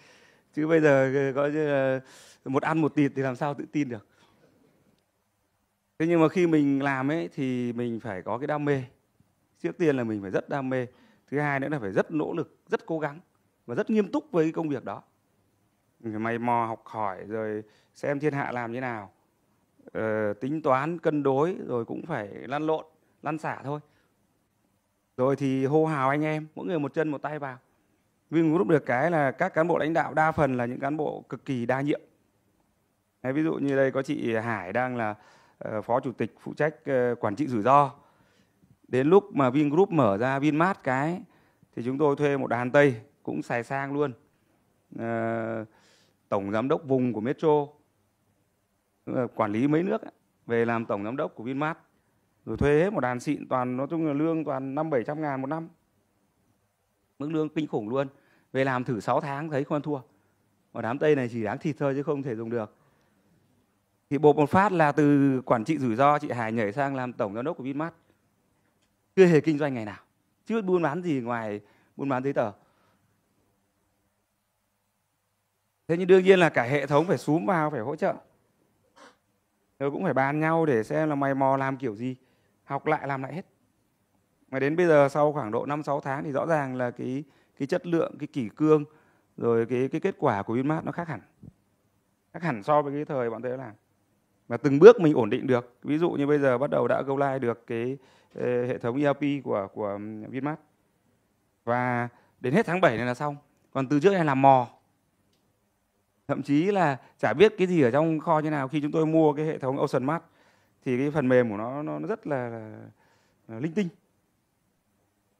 S3: Chứ bây giờ có ờ, một ăn một thịt thì làm sao tự tin được thế nhưng mà khi mình làm ấy thì mình phải có cái đam mê trước tiên là mình phải rất đam mê thứ hai nữa là phải rất nỗ lực rất cố gắng và rất nghiêm túc với công việc đó mình phải mày mò học hỏi rồi xem thiên hạ làm như nào ờ, tính toán cân đối rồi cũng phải lăn lộn lăn xả thôi rồi thì hô hào anh em mỗi người một chân một tay vào vì mình rút được cái là các cán bộ lãnh đạo đa phần là những cán bộ cực kỳ đa nhiệm Đấy, ví dụ như đây có chị Hải đang là Ờ, phó chủ tịch phụ trách ờ, quản trị rủi ro đến lúc mà Vingroup mở ra Vinmart cái thì chúng tôi thuê một đàn tây cũng xài sang luôn ờ, tổng giám đốc vùng của Metro quản lý mấy nước về làm tổng giám đốc của Vinmart rồi thuê hết một đàn xịn toàn nói chung là lương toàn năm bảy trăm ngàn một năm mức lương kinh khủng luôn về làm thử 6 tháng thấy không ăn thua mà đám tây này chỉ đáng thịt thôi chứ không thể dùng được thì bộ một phát là từ quản trị rủi ro chị Hải nhảy sang làm tổng giám đốc của Vinmart chưa hề kinh doanh ngày nào chưa buôn bán gì ngoài buôn bán giấy tờ thế nhưng đương nhiên là cả hệ thống phải xúm vào phải hỗ trợ rồi cũng phải bàn nhau để xem là mày mò làm kiểu gì học lại làm lại hết mà đến bây giờ sau khoảng độ 5 6 tháng thì rõ ràng là cái cái chất lượng cái kỷ cương rồi cái cái kết quả của Vinmart nó khác hẳn khác hẳn so với cái thời bọn tôi làm mà từng bước mình ổn định được ví dụ như bây giờ bắt đầu đã go live được cái ờ, hệ thống ERP của của Vinmart và đến hết tháng 7 này là xong còn từ trước em làm mò thậm chí là chả biết cái gì ở trong kho như nào khi chúng tôi mua cái hệ thống Ocean Mart thì cái phần mềm của nó nó rất là, là, là linh tinh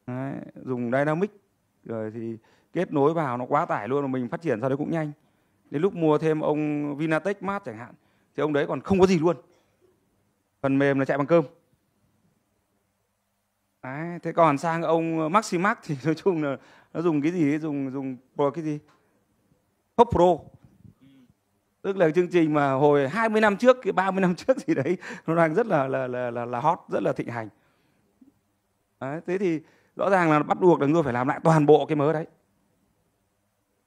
S3: Đấy, dùng dynamic rồi thì kết nối vào nó quá tải luôn mà mình phát triển sau đấy cũng nhanh đến lúc mua thêm ông Vinatech Mart chẳng hạn thì ông đấy còn không có gì luôn phần mềm là chạy bằng cơm đấy, thế còn sang ông Maximax thì nói chung là nó dùng cái gì dùng dùng cái gì Pop Pro tức là chương trình mà hồi 20 năm trước cái 30 năm trước gì đấy nó đang rất là là là là, là hot rất là thịnh hành đấy, thế thì rõ ràng là bắt buộc là chúng tôi phải làm lại toàn bộ cái mớ đấy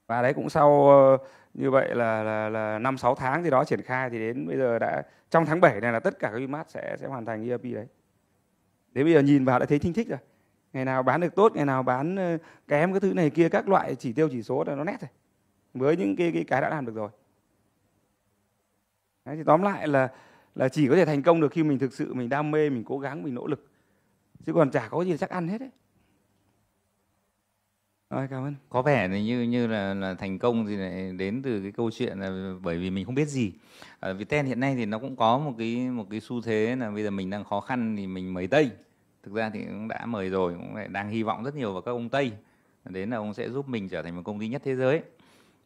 S3: và đấy cũng sau ờ, như vậy là là là năm sáu tháng gì đó triển khai thì đến bây giờ đã trong tháng 7 này là tất cả các vinmart sẽ sẽ hoàn thành ERP đấy đến bây giờ nhìn vào đã thấy thinh thích rồi ngày nào bán được tốt ngày nào bán kém ờ, cái thứ này kia các loại chỉ tiêu chỉ số là nó nét rồi với những cái cái, cái đã làm được rồi đấy, thì tóm lại là là chỉ có thể thành công được khi mình thực sự mình đam mê mình cố gắng mình nỗ lực chứ còn chả có gì chắc ăn hết đấy rồi cảm ơn có vẻ là
S2: như như là, là thành công thì lại đến từ cái câu chuyện là bởi vì mình không biết gì ở à, Việt Ten hiện nay thì nó cũng có một cái một cái xu thế là bây giờ mình đang khó khăn thì mình mời Tây thực ra thì cũng đã mời rồi cũng lại đang hy vọng rất nhiều vào các ông Tây đến là ông sẽ giúp mình trở thành một công ty nhất thế giới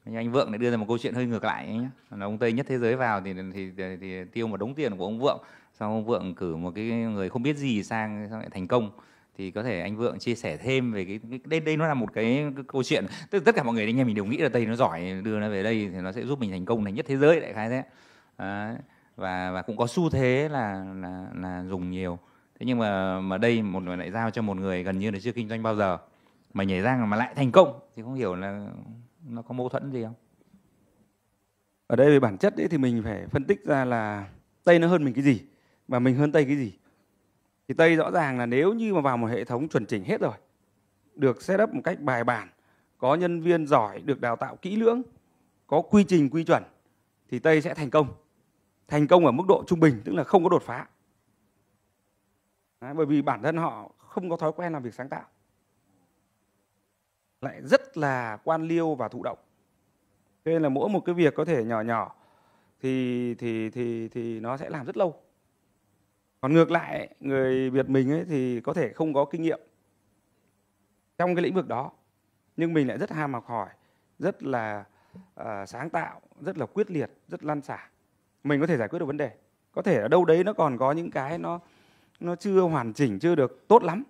S2: nhưng anh Vượng lại đưa ra một câu chuyện hơi ngược lại nhé là ông Tây nhất thế giới vào thì thì, thì thì tiêu một đống tiền của ông Vượng sau ông Vượng cử một cái người không biết gì sang, sang lại thành công thì có thể anh vượng chia sẻ thêm về cái, đây đây nó là một cái, cái câu chuyện tức tất cả mọi người anh em mình đều nghĩ là tây nó giỏi đưa nó về đây thì nó sẽ giúp mình thành công thành nhất thế giới đại khái thế à, và và cũng có xu thế là là là dùng nhiều thế nhưng mà mà đây một người lại giao cho một người gần như là chưa kinh doanh bao giờ mà nhảy ra mà lại thành công thì không hiểu là
S3: nó có mâu thuẫn gì không ở đây về bản chất ấy thì mình phải phân tích ra là tây nó hơn mình cái gì và mình hơn tây cái gì thì Tây rõ ràng là nếu như mà vào một hệ thống chuẩn chỉnh hết rồi, được setup một cách bài bản, có nhân viên giỏi, được đào tạo kỹ lưỡng, có quy trình quy chuẩn thì Tây sẽ thành công. Thành công ở mức độ trung bình tức là không có đột phá. Đấy, bởi vì bản thân họ không có thói quen làm việc sáng tạo. Lại rất là quan liêu và thụ động. Cho nên là mỗi một cái việc có thể nhỏ nhỏ thì thì thì thì nó sẽ làm rất lâu còn ngược lại người việt mình ấy thì có thể không có kinh nghiệm trong cái lĩnh vực đó nhưng mình lại rất ham học hỏi rất là uh, sáng tạo rất là quyết liệt rất lăn xả mình có thể giải quyết được vấn đề có thể ở đâu đấy nó còn có những cái nó nó chưa hoàn chỉnh chưa được tốt lắm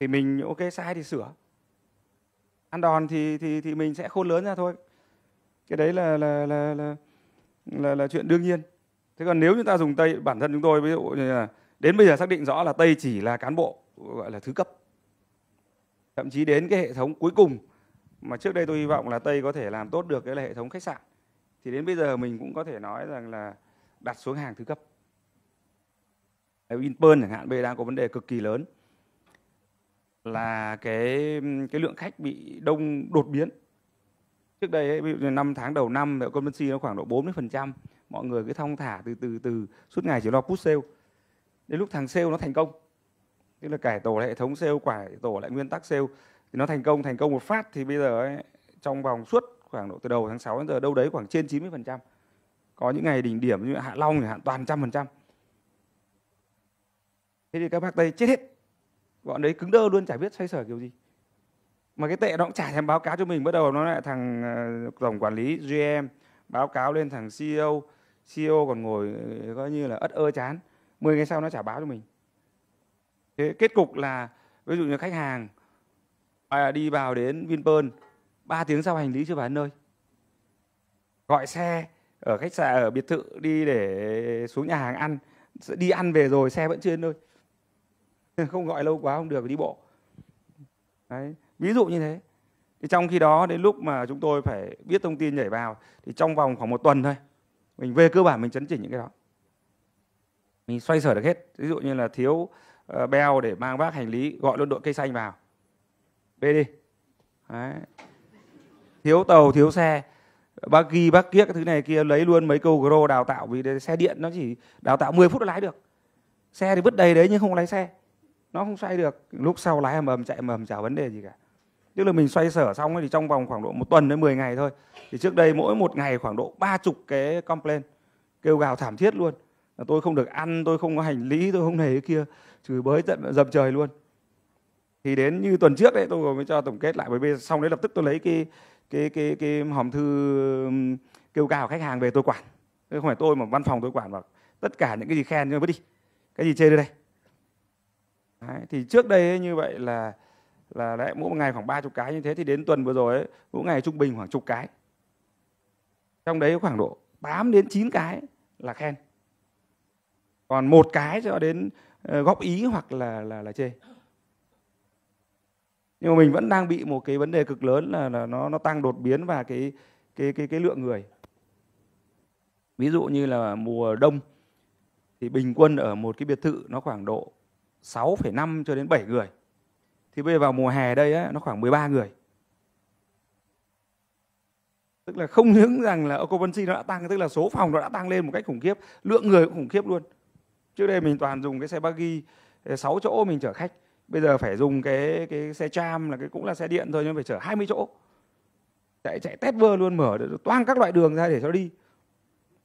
S3: thì mình ok sai thì sửa ăn đòn thì thì thì mình sẽ khôn lớn ra thôi cái đấy là là là là là, là chuyện đương nhiên thế còn nếu chúng ta dùng tây bản thân chúng tôi ví dụ như là đến bây giờ xác định rõ là tây chỉ là cán bộ gọi là thứ cấp thậm chí đến cái hệ thống cuối cùng mà trước đây tôi hy vọng là tây có thể làm tốt được cái là hệ thống khách sạn thì đến bây giờ mình cũng có thể nói rằng là đặt xuống hàng thứ cấp Vinpearl chẳng hạn bây đang có vấn đề cực kỳ lớn là cái cái lượng khách bị đông đột biến trước đây ấy, ví dụ như năm tháng đầu năm thì occupancy nó khoảng độ 40% mọi người cứ thong thả từ từ từ suốt ngày chỉ lo push sale đến lúc thằng sale nó thành công tức là cải tổ hệ thống sale quả tổ lại nguyên tắc sale thì nó thành công thành công một phát thì bây giờ ấy, trong vòng suốt khoảng độ từ đầu tháng 6 đến giờ đâu đấy khoảng trên 90% có những ngày đỉnh điểm như Hạ Long thì hạn toàn trăm phần trăm thế thì các bác tây chết hết bọn đấy cứng đơ luôn chả biết xoay sở kiểu gì mà cái tệ nó cũng chả thèm báo cáo cho mình bắt đầu nó lại thằng ờ, tổng quản lý GM báo cáo lên thằng CEO CEO còn ngồi ừ, coi như là ất ơ chán 10 ngày sau nó trả báo cho mình thế kết cục là ví dụ như khách hàng à, đi vào đến Vinpearl 3 tiếng sau hành lý chưa vào nơi gọi xe ở khách sạn ở biệt thự đi để xuống nhà hàng ăn đi ăn về rồi xe vẫn chưa đến nơi không gọi lâu quá không được đi bộ Đấy. ví dụ như thế thì trong khi đó đến lúc mà chúng tôi phải biết thông tin nhảy vào thì trong vòng khoảng một tuần thôi mình về cơ bản mình chấn chỉnh những cái đó mình xoay sở được hết ví dụ như là thiếu uh, beo để mang vác hành lý gọi luôn đội cây xanh vào về đi Đấy. thiếu tàu thiếu xe bác ghi bác kiếc thứ này kia lấy luôn mấy câu gro đào tạo vì xe điện nó chỉ đào tạo 10 phút là lái được xe thì vứt đầy đấy nhưng không lái xe nó không xoay được lúc sau lái ầm ầm chạy ầm ầm chả vấn đề gì cả tức là mình xoay sở xong thì trong vòng khoảng độ một tuần đến 10 ngày thôi thì trước đây mỗi một ngày khoảng độ ba chục cái complain kêu gào thảm thiết luôn là tôi không được ăn tôi không có hành lý tôi không hề cái kia chửi bới tận dầm trời luôn thì đến như tuần trước đấy tôi mới cho tổng kết lại bởi vì xong đấy lập tức tôi lấy cái cái cái cái hòm thư kêu gào khách hàng về tôi quản không phải tôi mà văn phòng tôi quản và tất cả những cái gì khen cho vứt đi cái gì chê đây đây đấy, thì trước đây ấy, như vậy là là đấy mỗi ngày khoảng ba chục cái như thế thì đến tuần vừa rồi ấy, mỗi ngày trung bình khoảng chục cái trong đấy khoảng độ 8 đến 9 cái là khen còn một cái cho đến ờ, góp ý hoặc là là là chê nhưng mà mình vẫn đang bị một cái vấn đề cực lớn là, là nó nó tăng đột biến và cái cái cái cái lượng người ví dụ như là mùa đông thì bình quân ở một cái biệt thự nó khoảng độ 6,5 cho đến 7 người thì bây giờ vào mùa hè đây ấy, nó khoảng 13 người tức là không những rằng là occupancy nó đã tăng tức là số phòng nó đã tăng lên một cách khủng khiếp lượng người cũng khủng khiếp luôn trước đây mình toàn dùng cái xe buggy 6 ờ, chỗ mình chở khách bây giờ phải dùng cái cái xe tram là cái cũng là xe điện thôi nhưng phải chở 20 chỗ chạy chạy test vơ luôn mở toang các loại đường ra để cho đi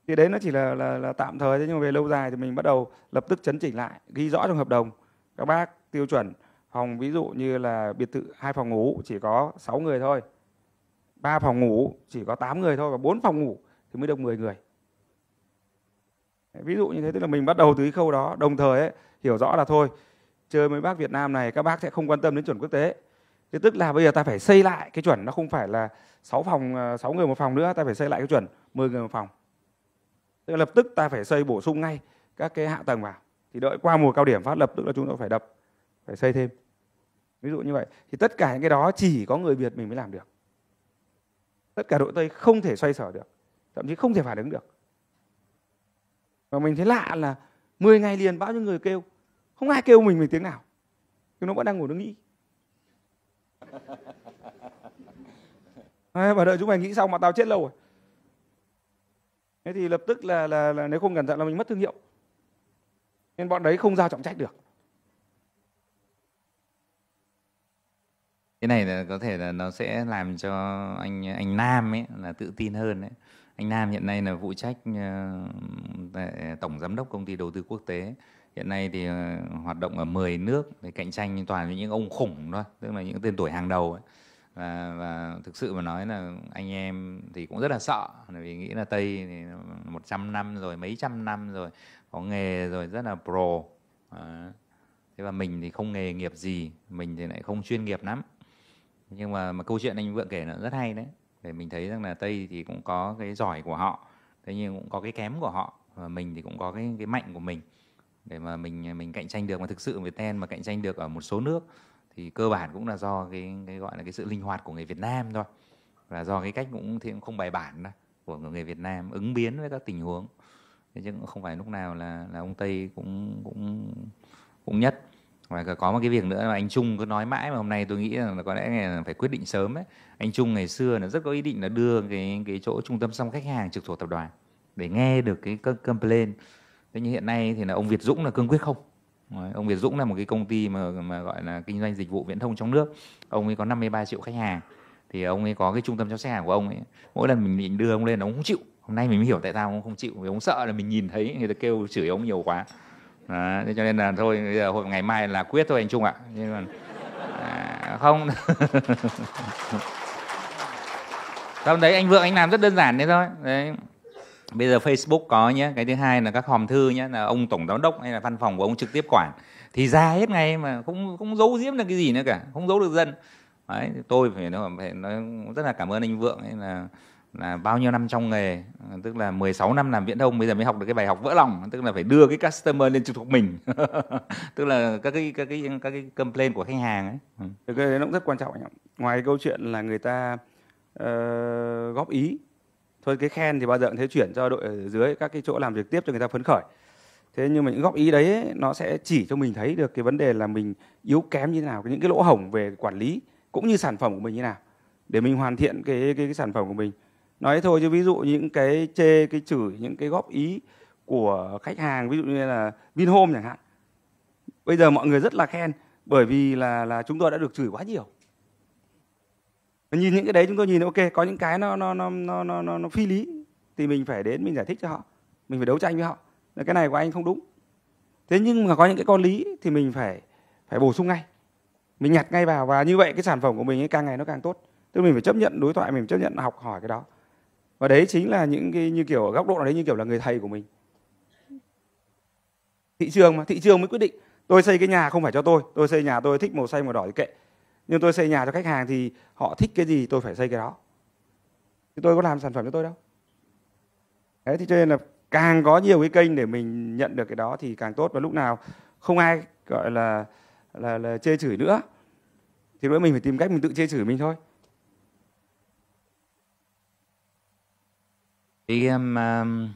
S3: thì đấy nó chỉ là, là là tạm thời thế nhưng mà về lâu dài thì mình bắt đầu lập tức chấn chỉnh lại ghi rõ trong hợp đồng các bác tiêu chuẩn phòng ví dụ như là biệt thự hai phòng ngủ chỉ có 6 người thôi ba phòng ngủ chỉ có 8 người thôi và bốn phòng ngủ thì mới được 10 người ví dụ như thế tức là mình bắt đầu từ cái khâu đó đồng thời ấy, hiểu rõ là thôi chơi với bác Việt Nam này các bác sẽ không quan tâm đến chuẩn quốc tế thế tức là bây giờ ta phải xây lại cái chuẩn nó không phải là 6 phòng 6 à, người một phòng nữa ta phải xây lại cái chuẩn 10 người một phòng tức là lập tức ta phải xây bổ sung ngay các cái hạ tầng vào thì đợi qua mùa cao điểm phát lập tức là chúng ta phải đập phải xây thêm ví dụ như vậy thì tất cả những cái đó chỉ có người việt mình mới làm được tất cả đội tây không thể xoay sở được thậm chí không thể phản ứng được và mình thấy lạ là 10 ngày liền bao nhiêu người kêu không ai kêu mình mình tiếng nào nhưng nó vẫn đang ngủ nó nghĩ à, bà đợi chúng mày nghĩ xong mà tao chết lâu rồi thế thì lập tức là là, là nếu không cẩn thận là mình mất thương hiệu nên bọn đấy không giao trọng trách được
S2: Cái này là có thể là nó sẽ làm cho anh anh Nam ấy là tự tin hơn đấy. Anh Nam hiện nay là phụ trách ờ, tổng giám đốc công ty đầu tư quốc tế. Hiện nay thì ờ, hoạt động ở 10 nước để cạnh tranh toàn với những ông khủng thôi, tức là những tên tuổi hàng đầu ấy. Và, và thực sự mà nói là anh em thì cũng rất là sợ vì nghĩ là Tây thì 100 năm rồi, mấy trăm năm rồi, có nghề rồi rất là pro. À, thế và mình thì không nghề nghiệp gì, mình thì lại không chuyên nghiệp lắm nhưng mà mà câu chuyện anh vượng kể là rất hay đấy để mình thấy rằng là tây thì cũng có cái giỏi của họ thế nhưng cũng có cái kém của họ và mình thì cũng có cái cái mạnh của mình để mà mình mình cạnh tranh được mà thực sự việt ten mà cạnh tranh được ở một số nước thì cơ bản cũng là do cái cái gọi là cái sự linh hoạt của người Việt Nam thôi và do cái cách cũng thì cũng không bài bản đó, của người Việt Nam ứng biến với các tình huống thế chứ không phải lúc nào là là ông Tây cũng cũng cũng nhất và có một cái việc nữa là anh Trung cứ nói mãi mà hôm nay tôi nghĩ là có lẽ là phải quyết định sớm ấy anh Trung ngày xưa là rất có ý định là đưa cái cái chỗ trung tâm song khách hàng trực thuộc tập đoàn để nghe được cái complain thế nhưng hiện nay thì là ông Việt Dũng là cương quyết không ông Việt Dũng là một cái công ty mà mà gọi là kinh doanh dịch vụ viễn thông trong nước ông ấy có 53 triệu khách hàng thì ông ấy có cái trung tâm chăm sóc khách hàng của ông ấy mỗi lần mình định đưa ông lên ông không chịu hôm nay mình mới hiểu tại sao ông không chịu vì ông sợ là mình nhìn thấy người ta kêu chửi ông nhiều quá đó, cho nên là thôi bây giờ hồi ngày mai là quyết thôi anh Trung ạ. Nhưng mà à, không. Sau đấy anh Vượng anh làm rất đơn giản thế thôi. Đấy. Bây giờ Facebook có nhé, cái thứ hai là các hòm thư nhé, là ông tổng giám đốc hay là văn phòng của ông trực tiếp quản thì ra hết ngay mà không không giấu giếm được cái gì nữa cả, không giấu được dân. Đấy, tôi phải nói, phải nói rất là cảm ơn anh Vượng ấy là là bao nhiêu năm trong nghề ờ, tức là 16 năm làm viễn thông bây giờ mới học được cái bài học vỡ lòng tức là phải đưa cái customer lên trực thuộc mình tức là các cái các cái
S3: các cái complaint của khách hàng ấy ừ. cái đấy nó cũng rất quan trọng nhỉ? ngoài cái câu chuyện là người ta uh, góp ý thôi cái khen thì bao giờ cũng thế chuyển cho đội ở dưới các cái chỗ làm trực tiếp cho người ta phấn khởi thế nhưng mà những góp ý đấy ấy, nó sẽ chỉ cho mình thấy được cái vấn đề là mình yếu kém như thế nào những cái lỗ hổng về quản lý cũng như sản phẩm của mình như thế nào để mình hoàn thiện cái cái, cái sản phẩm của mình nói thôi chứ ví dụ những cái chê cái chửi những cái góp ý của khách hàng ví dụ như là Vinhome chẳng hạn bây giờ mọi người rất là khen bởi vì là là chúng tôi đã được chửi quá nhiều nhìn những cái đấy chúng tôi nhìn ok có những cái nó nó nó nó nó nó, phi lý thì mình phải đến mình giải thích cho họ mình phải đấu tranh với họ cái này của anh không đúng thế nhưng mà có những cái con lý thì mình phải phải bổ sung ngay mình nhặt ngay vào và như vậy cái sản phẩm của mình ấy càng ngày nó càng tốt tức mình phải chấp nhận đối thoại mình phải chấp nhận học hỏi cái đó và đấy chính là những cái như kiểu ở góc độ nào đấy như kiểu là người thầy của mình thị trường mà thị trường mới quyết định tôi xây cái nhà không phải cho tôi tôi xây nhà tôi thích màu xanh màu đỏ thì kệ nhưng tôi xây nhà cho khách hàng thì họ thích cái gì tôi phải xây cái đó thì tôi có làm sản phẩm cho tôi đâu đấy thì cho nên là càng có nhiều cái kênh để mình nhận được cái đó thì càng tốt và lúc nào không ai gọi là là, là chê chửi nữa thì nữa mình phải tìm cách mình tự chê chửi mình thôi
S2: cái um, um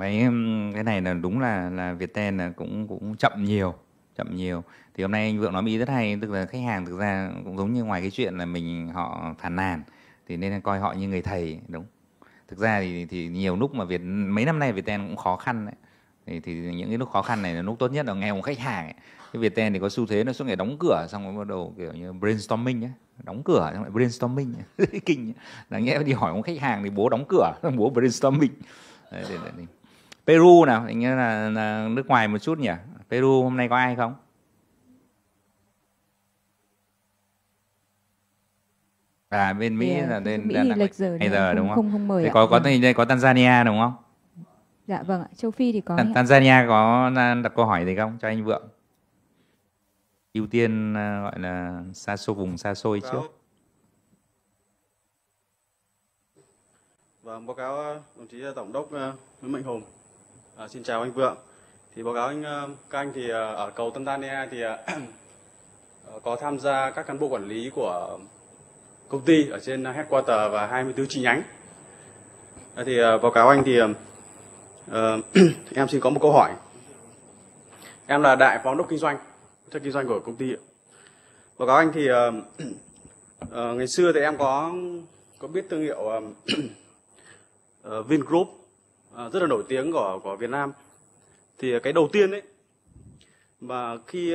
S2: cái um, cái này là đúng là là Viettel là cũng cũng chậm nhiều chậm nhiều thì hôm nay anh vượng nói ý rất hay tức là khách hàng thực ra cũng giống như ngoài cái chuyện là mình họ phản nàn thì nên coi họ như người thầy đúng thực ra thì thì nhiều lúc mà việt mấy năm nay Viettel cũng khó khăn đấy thì, thì những cái lúc khó khăn này là lúc tốt nhất là nghe một khách hàng ấy. cái Viettel thì có xu thế nó suốt ngày đóng cửa xong rồi bắt đầu kiểu như brainstorming ấy đóng cửa xong lại brainstorming kinh là nghe đi hỏi một khách hàng thì bố đóng cửa bố brainstorming đấy, đấy, đấy. Peru nào anh như là, là nước ngoài một chút nhỉ Peru hôm nay có ai không à bên Mỹ yeah, là bên Mỹ là, là, giờ, này giờ không, đúng không không, không mời có có đây vâng. có Tanzania đúng không
S1: dạ vâng ạ châu Phi thì có Tanzania
S2: có đặt câu hỏi gì không cho anh Vượng ưu tiên à, gọi là xa xôi vùng xa xôi trước.
S1: Vâng, báo cáo à, đồng chí Tổng đốc à, Nguyễn Mạnh Hùng. À, xin chào anh Vượng. Thì báo cáo anh các anh thì ở cầu Tân Đan E thì có tham gia các cán bộ quản lý của công ty ở trên headquarter và 24 chi nhánh. thì báo cáo anh thì em xin có một câu hỏi. Em là đại phó đốc kinh doanh thức kinh doanh của công ty và các anh thì uh, uh, ngày xưa thì em có có biết thương hiệu uh, uh, Vingroup uh, rất là nổi tiếng của của Việt Nam thì cái đầu tiên đấy mà khi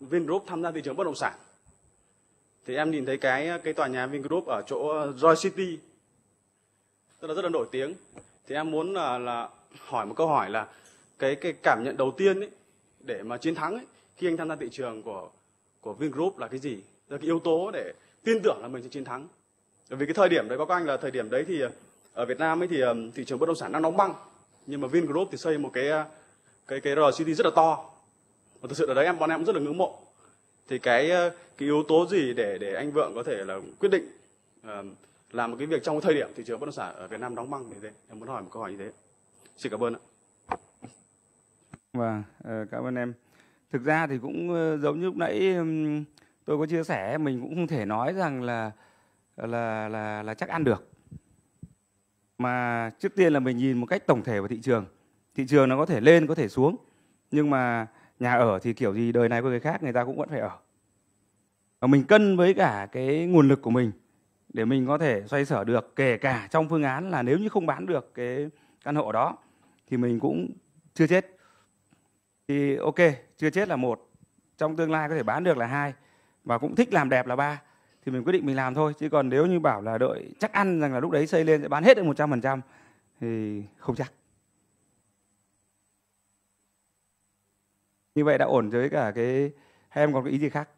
S1: Vingroup tham gia thị trường bất động sản thì em nhìn thấy cái cái tòa nhà Vingroup ở chỗ Joy City rất là rất là nổi tiếng thì em muốn là, là hỏi một câu hỏi là cái cái cảm nhận đầu tiên ấy, để mà chiến thắng ấy, khi anh tham gia thị trường của của Vingroup là cái gì là cái yếu tố để tin tưởng là mình sẽ chiến thắng bởi vì cái thời điểm đấy báo các anh là thời điểm đấy thì ở Việt Nam ấy thì thị trường bất động sản đang nóng băng nhưng mà Vingroup thì xây một cái à, cái cái RCT rất là to và thực sự là đấy em bọn em cũng rất là ngưỡng mộ thì cái à, cái yếu tố gì để để anh vượng có thể là quyết định uh, làm một cái việc trong cái thời điểm thị trường bất động sản ở Việt Nam đóng băng như thế em muốn hỏi một câu hỏi như thế xin cảm ơn ạ
S3: vâng ờ, cảm ơn em thực ra thì cũng ờ, giống như lúc nãy tôi có chia sẻ mình cũng không thể nói rằng là là là là chắc ăn được mà trước tiên là mình nhìn một cách tổng thể vào thị trường thị trường nó có thể lên có thể xuống nhưng mà nhà ở thì kiểu gì đời này có người khác người ta cũng vẫn phải ở và mình cân với cả cái nguồn lực của mình để mình có thể xoay sở được kể cả trong phương án là nếu như không bán được cái căn hộ đó thì mình cũng chưa chết thì ok chưa chết là một trong tương lai có thể bán được là hai và cũng thích làm đẹp là ba thì mình quyết định mình làm thôi chứ còn nếu như bảo là đợi chắc ăn rằng là lúc đấy xây lên sẽ bán hết được một trăm phần trăm thì không chắc như vậy đã ổn với cả cái hay em còn có ý gì khác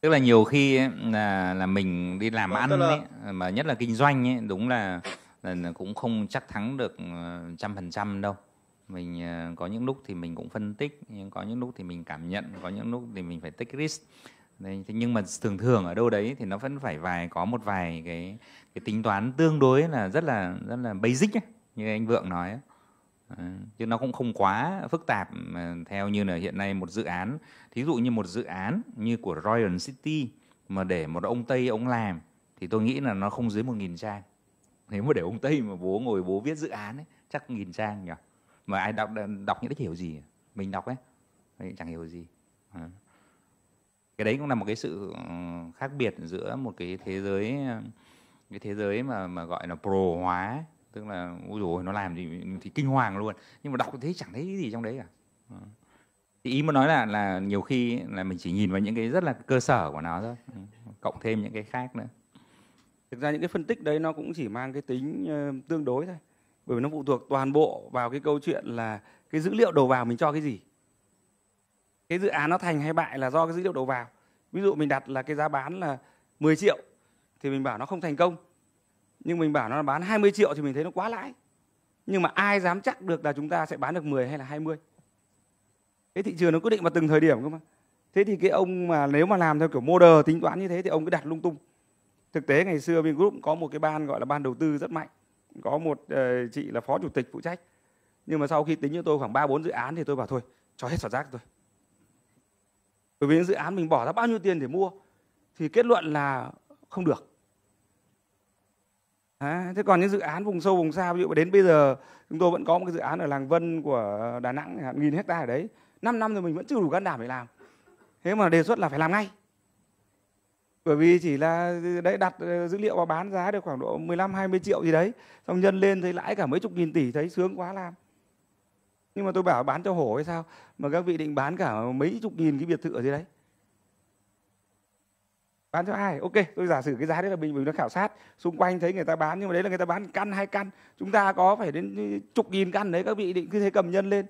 S2: tức là nhiều khi ấy, là là mình đi làm vâng, ăn ấy, mà nhất là kinh doanh ấy đúng là, là cũng không chắc thắng được ờ, trăm phần trăm đâu mình ờ, có những lúc thì mình cũng phân tích nhưng có những lúc thì mình cảm nhận có những lúc thì mình phải take risk Đấy, nhưng mà thường thường ở đâu đấy thì nó vẫn phải vài có một vài cái cái tính toán tương đối là rất là rất là basic ấy, như anh vượng nói ấy. Ờ, chứ nó cũng không quá phức tạp theo như là hiện nay một dự án thí dụ như một dự án như của Royal City mà để một ông Tây ông làm thì tôi nghĩ là nó không dưới một nghìn trang nếu mà để ông Tây mà bố ngồi bố viết dự án ấy, chắc nghìn trang nhỉ mà ai đọc đọc những cái hiểu gì mình đọc ấy mình chẳng hiểu gì cái đấy cũng là một cái sự ừ, khác biệt giữa một cái thế giới cái thế giới mà mà gọi là pro hóa tức là ôi rồi nó làm gì thì kinh hoàng luôn nhưng mà đọc thấy chẳng thấy cái gì trong đấy cả thì ý muốn nói là là nhiều khi là mình chỉ nhìn vào những cái rất là cơ sở của nó thôi cộng thêm những cái
S3: khác nữa thực ra những cái phân tích đấy nó cũng chỉ mang cái tính ờ, tương đối thôi bởi vì nó phụ thuộc toàn bộ vào cái câu chuyện là cái dữ liệu đầu vào mình cho cái gì cái dự án nó thành hay bại là do cái dữ liệu đầu vào ví dụ mình đặt là cái giá bán là 10 triệu thì mình bảo nó không thành công nhưng mình bảo nó là bán 20 triệu thì mình thấy nó quá lãi nhưng mà ai dám chắc được là chúng ta sẽ bán được 10 hay là 20 cái thị trường nó quyết định vào từng thời điểm cơ mà thế thì cái ông mà nếu mà làm theo kiểu mô đờ tính toán như thế thì ông cứ đặt lung tung thực tế ngày xưa vingroup có một cái ban gọi là ban đầu tư rất mạnh có một uh, chị là phó chủ tịch phụ trách nhưng mà sau khi tính cho tôi khoảng ba bốn dự án thì tôi bảo thôi cho hết sọt rác rồi bởi vì những dự án mình bỏ ra bao nhiêu tiền để mua thì kết luận là không được À, thế còn những dự án vùng sâu vùng xa ví dụ đến bây giờ chúng tôi vẫn có một cái dự án ở làng Vân của Đà Nẵng hạn nghìn hectare ở đấy 5 năm rồi mình vẫn chưa đủ can đảm để làm thế mà đề xuất là phải làm ngay bởi vì chỉ là ờ, đấy đặt ờ, dữ liệu và bán giá được khoảng độ 15 20 triệu gì đấy xong nhân lên thấy lãi cả mấy chục nghìn tỷ thấy sướng quá làm nhưng mà tôi bảo bán cho hổ hay sao mà các vị định bán cả mấy chục nghìn cái biệt thự ở dưới đấy bán cho ai ok tôi giả sử cái giá đấy là mình mình nó khảo sát xung quanh thấy người ta bán nhưng mà đấy là người ta bán căn hai căn chúng ta có phải đến ừ, chục nghìn căn đấy các vị định cứ thế cầm nhân lên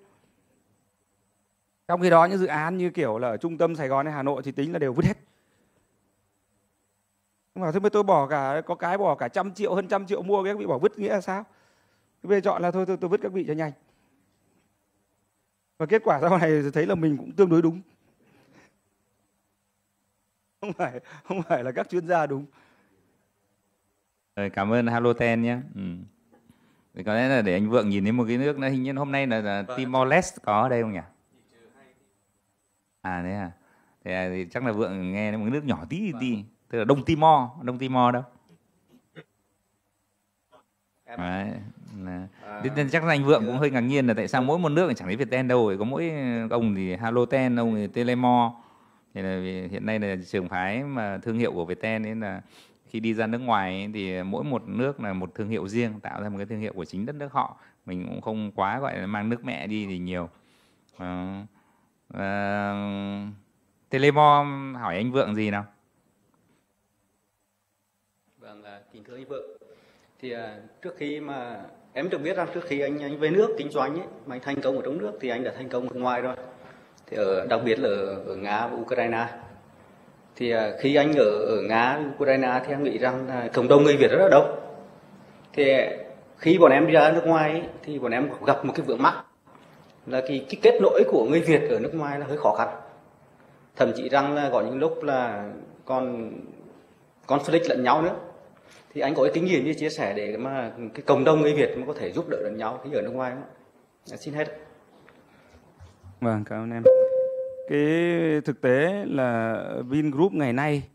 S3: trong khi đó những dự án như kiểu là ở trung tâm sài gòn hay hà nội thì tính là đều vứt hết nhưng mà thế mới tôi bỏ cả có cái bỏ cả trăm triệu hơn trăm triệu mua các vị bỏ vứt nghĩa là sao thế bây giờ chọn là thôi tôi, tôi vứt các vị cho nhanh và kết quả sau này thấy là mình cũng tương đối đúng không phải không phải là các chuyên gia đúng
S2: cảm ơn Haloten nhé ừ. Thì có lẽ là để anh Vượng nhìn thấy một cái nước nó hình như hôm nay là, là vâng. Timor Leste có ở đây không nhỉ? À Thế à, à thì chắc là Vượng nghe một cái nước nhỏ tí tí. Vâng tức là đông timor đông timor đâu Đấy. À. Nên chắc anh vượng dạ. cũng hơi ngạc nhiên là tại sao mỗi một nước chẳng thấy việt ten đâu có mỗi ông thì haloten ông thì telemore thì là hiện nay là trường phái mà thương hiệu của việt ten nên là khi đi ra nước ngoài ấy, thì mỗi một nước là một thương hiệu riêng tạo ra một cái thương hiệu của chính đất nước họ mình cũng không quá gọi là mang nước mẹ đi thì nhiều à, à, telemore hỏi anh vượng gì nào
S4: thưa anh Vượng thì à, trước khi mà em được biết rằng trước khi anh anh về nước kinh doanh ấy mà anh thành công ở trong nước thì anh đã thành công ở ngoài rồi thì ở đặc biệt là ở nga và ukraine thì à, khi anh ở ở nga ukraine thì em nghĩ rằng là cộng đồng người việt rất là đông thì à, khi bọn em đi ra nước ngoài ấy, thì bọn em gặp một cái vướng mắt là cái, cái kết nối của người việt ở nước ngoài là hơi khó khăn thậm chí rằng là có những lúc là còn conflict lẫn nhau nữa thì anh có cái kinh nghiệm như chia sẻ để mà cái cộng đồng người Việt mà có thể giúp đỡ lẫn nhau khi ở nước ngoài không? Anh dạ, xin hết.
S3: Vâng, cảm ơn em. Cái thực tế là Vingroup ngày nay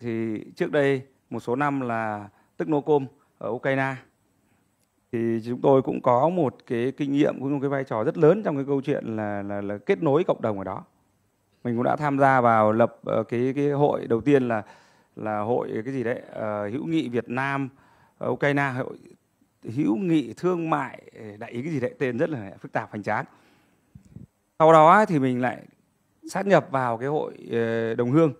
S3: thì trước đây một số năm là tức Technocom ở Ukraine thì chúng tôi cũng có một cái kinh nghiệm cũng một cái vai trò rất lớn trong cái câu chuyện là là, là kết nối cộng đồng ở đó mình cũng đã tham gia vào lập ờ, cái cái hội đầu tiên là là hội cái gì đấy uh, hữu nghị Việt Nam ờ, Ukraine hội hữu nghị thương mại ờ, đại ý cái gì đấy tên rất là phức tạp hoành tráng sau đó thì mình lại sát nhập vào cái hội đồng hương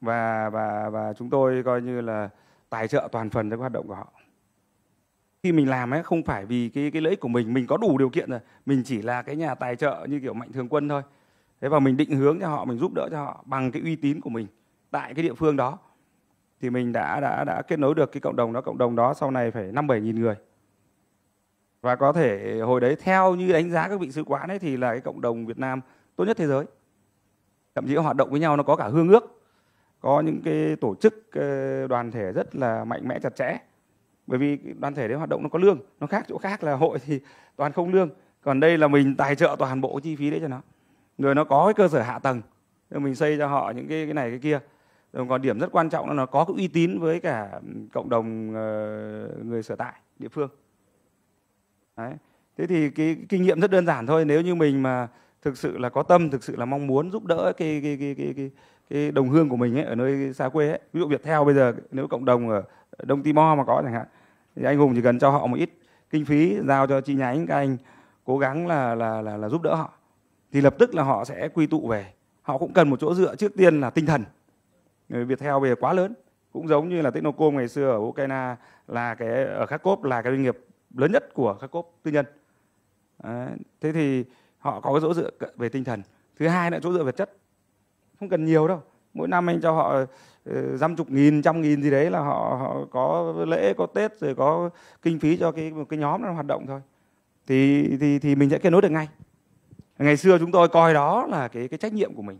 S3: và và và chúng tôi coi như là tài trợ toàn phần cho hoạt động của họ khi mình làm ấy không phải vì cái cái lợi ích của mình mình có đủ điều kiện rồi mình chỉ là cái nhà tài trợ như kiểu mạnh thường quân thôi thế và mình định hướng cho họ mình giúp đỡ cho họ bằng cái uy tín của mình tại cái địa phương đó thì mình đã đã đã kết nối được cái cộng đồng đó cộng đồng đó sau này phải năm bảy nghìn người và có thể hồi đấy theo như đánh giá các vị sứ quán ấy thì là cái cộng đồng Việt Nam tốt nhất thế giới thậm chí hoạt động với nhau nó có cả hương ước có những cái tổ chức ờ, đoàn thể rất là mạnh mẽ chặt chẽ bởi vì đoàn thể đấy hoạt động nó có lương nó khác chỗ khác là hội thì toàn không lương còn đây là mình tài trợ toàn bộ chi phí đấy cho nó rồi nó có cái cơ sở hạ tầng mình xây cho họ những cái cái này cái kia đồng ờ, còn điểm rất quan trọng là nó có cái uy tín với cả cộng đồng ờ, người sở tại địa phương Đấy. thế thì cái, cái kinh nghiệm rất đơn giản thôi nếu như mình mà thực sự là có tâm thực sự là mong muốn giúp đỡ cái cái cái cái, cái, cái đồng hương của mình ấy, ở nơi xa quê ấy. ví dụ việt theo bây giờ nếu cộng đồng ở đông timor mà có chẳng hạn thì anh hùng chỉ cần cho họ một ít kinh phí giao cho chi nhánh các anh cố gắng là là là, là giúp đỡ họ thì lập tức là họ sẽ quy tụ về họ cũng cần một chỗ dựa trước tiên là tinh thần Viettel bây giờ quá lớn cũng giống như là Technocom ngày xưa ở Ukraine là cái ở Kharkov là cái doanh nghiệp lớn nhất của Kharkov tư nhân Đấy, thế thì họ có cái chỗ dựa về tinh thần thứ hai là chỗ dựa vật chất không cần nhiều đâu mỗi năm anh cho họ dăm ờ, chục nghìn trăm nghìn gì đấy là họ, họ có lễ có tết rồi có kinh phí cho cái một cái nhóm nó hoạt động thôi thì thì thì mình sẽ kết nối được ngay ngày xưa chúng tôi coi đó là cái cái trách nhiệm của mình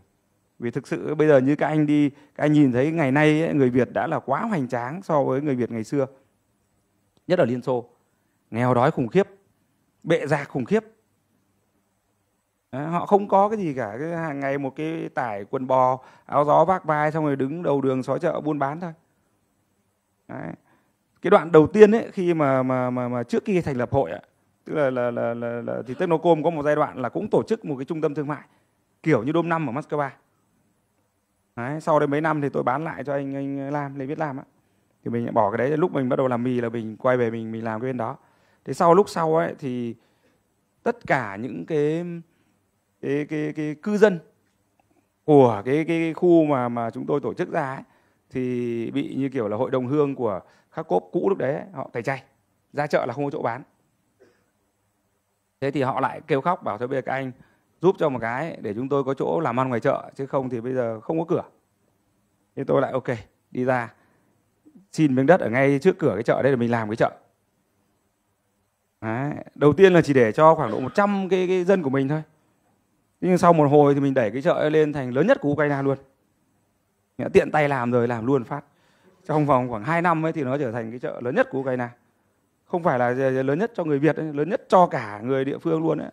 S3: vì thực sự bây giờ như các anh đi các anh nhìn thấy ngày nay ấy, người việt đã là quá hoành tráng so với người việt ngày xưa nhất ở liên xô nghèo đói khủng khiếp bệ rạc khủng khiếp họ không có cái gì cả cái hàng ngày một cái tải quần bò áo gió vác vai xong rồi đứng đầu đường xó chợ buôn bán thôi Đấy. cái đoạn đầu tiên ấy khi mà mà mà, mà trước khi thành lập hội ạ, tức là là, là là là thì Technocom có một giai đoạn là cũng tổ chức một cái trung tâm thương mại kiểu như đôm năm ở Moscow đấy, sau đấy mấy năm thì tôi bán lại cho anh anh Lam Lê biết làm á thì mình bỏ cái đấy lúc mình bắt đầu làm mì là mình quay về mình mình làm cái bên đó thế sau lúc sau ấy thì tất cả những cái cái cái, cái cư dân của cái, cái cái khu mà mà chúng tôi tổ chức ra ấy, thì bị như kiểu là hội đồng hương của các cốp cũ lúc đấy ấy, họ tẩy chay ra chợ là không có chỗ bán thế thì họ lại kêu khóc bảo thôi bây giờ các anh giúp cho một cái để chúng tôi có chỗ làm ăn ngoài chợ chứ không thì bây giờ không có cửa thế tôi lại ok đi ra xin miếng đất ở ngay trước cửa cái chợ đấy để mình làm cái chợ đấy. đầu tiên là chỉ để cho khoảng độ 100 cái, cái dân của mình thôi nhưng sau một hồi thì mình đẩy cái chợ lên thành lớn nhất của Ukraine luôn tiện tay làm rồi làm luôn phát trong vòng khoảng 2 năm ấy thì nó trở thành cái chợ lớn nhất của Ukraine không phải là lớn nhất cho người Việt ấy, lớn nhất cho cả người địa phương luôn ấy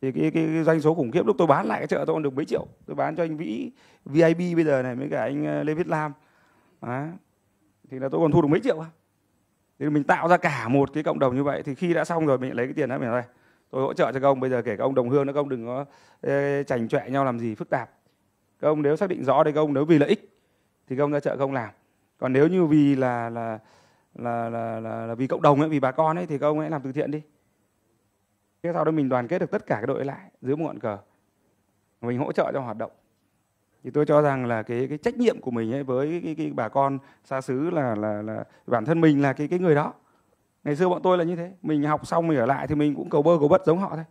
S3: thì cái, cái, cái doanh số khủng khiếp lúc tôi bán lại cái chợ tôi còn được mấy triệu tôi bán cho anh vĩ vip bây giờ này với cả anh ờ, lê viết lam à, thì là tôi còn thu được mấy triệu à? thì mình tạo ra cả một cái cộng đồng như vậy thì khi đã xong rồi mình lấy cái tiền đó mình nói tôi hỗ trợ cho các ông bây giờ kể các ông đồng hương nữa các ông đừng có chảnh chọe nhau làm gì phức tạp các ông nếu xác định rõ đây các ông nếu vì lợi ích thì các ông ra chợ không làm còn nếu như vì là là là là, là, là vì cộng đồng ấy vì bà con ấy thì các ông hãy làm từ thiện đi thế sau đó mình đoàn kết được tất cả các đội lại dưới một ngọn cờ mình hỗ trợ cho hoạt động thì tôi cho rằng là cái cái trách nhiệm của mình ấy với cái, cái, cái bà con xa xứ là là là bản thân mình là cái cái người đó ngày xưa bọn tôi là như thế mình học xong mình ở lại thì mình cũng cầu bơ cầu bất giống họ thôi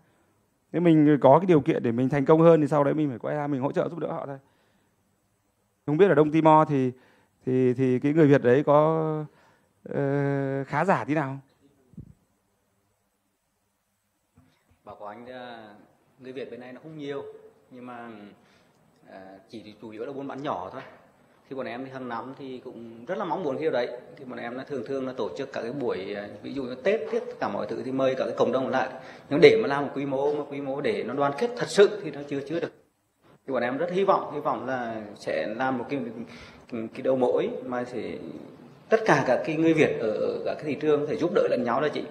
S3: nếu mình có cái điều kiện để mình thành công hơn thì sau đấy mình phải quay ra mình hỗ trợ giúp đỡ họ thôi không biết ở đông timor thì thì thì cái người việt đấy có uh, khá giả thế nào
S4: bảo của anh à, người Việt bên này nó không nhiều nhưng mà à, chỉ chủ yếu là buôn bán nhỏ thôi thì bọn em thì hàng năm thì cũng rất là mong muốn cái đấy thì bọn em nó thường thường là tổ chức cả cái buổi à, ví dụ như tết tiết cả mọi thứ thì mời cả cái cộng đồng lại nhưng để mà làm một quy mô mà quy mô để nó đoàn kết thật sự thì nó chưa chưa được thì bọn em rất hy vọng hy vọng là sẽ làm một cái cái, đầu mối mà sẽ tất cả các cái người Việt ở, cả cái thị trường có thể giúp đỡ lẫn nhau đó chị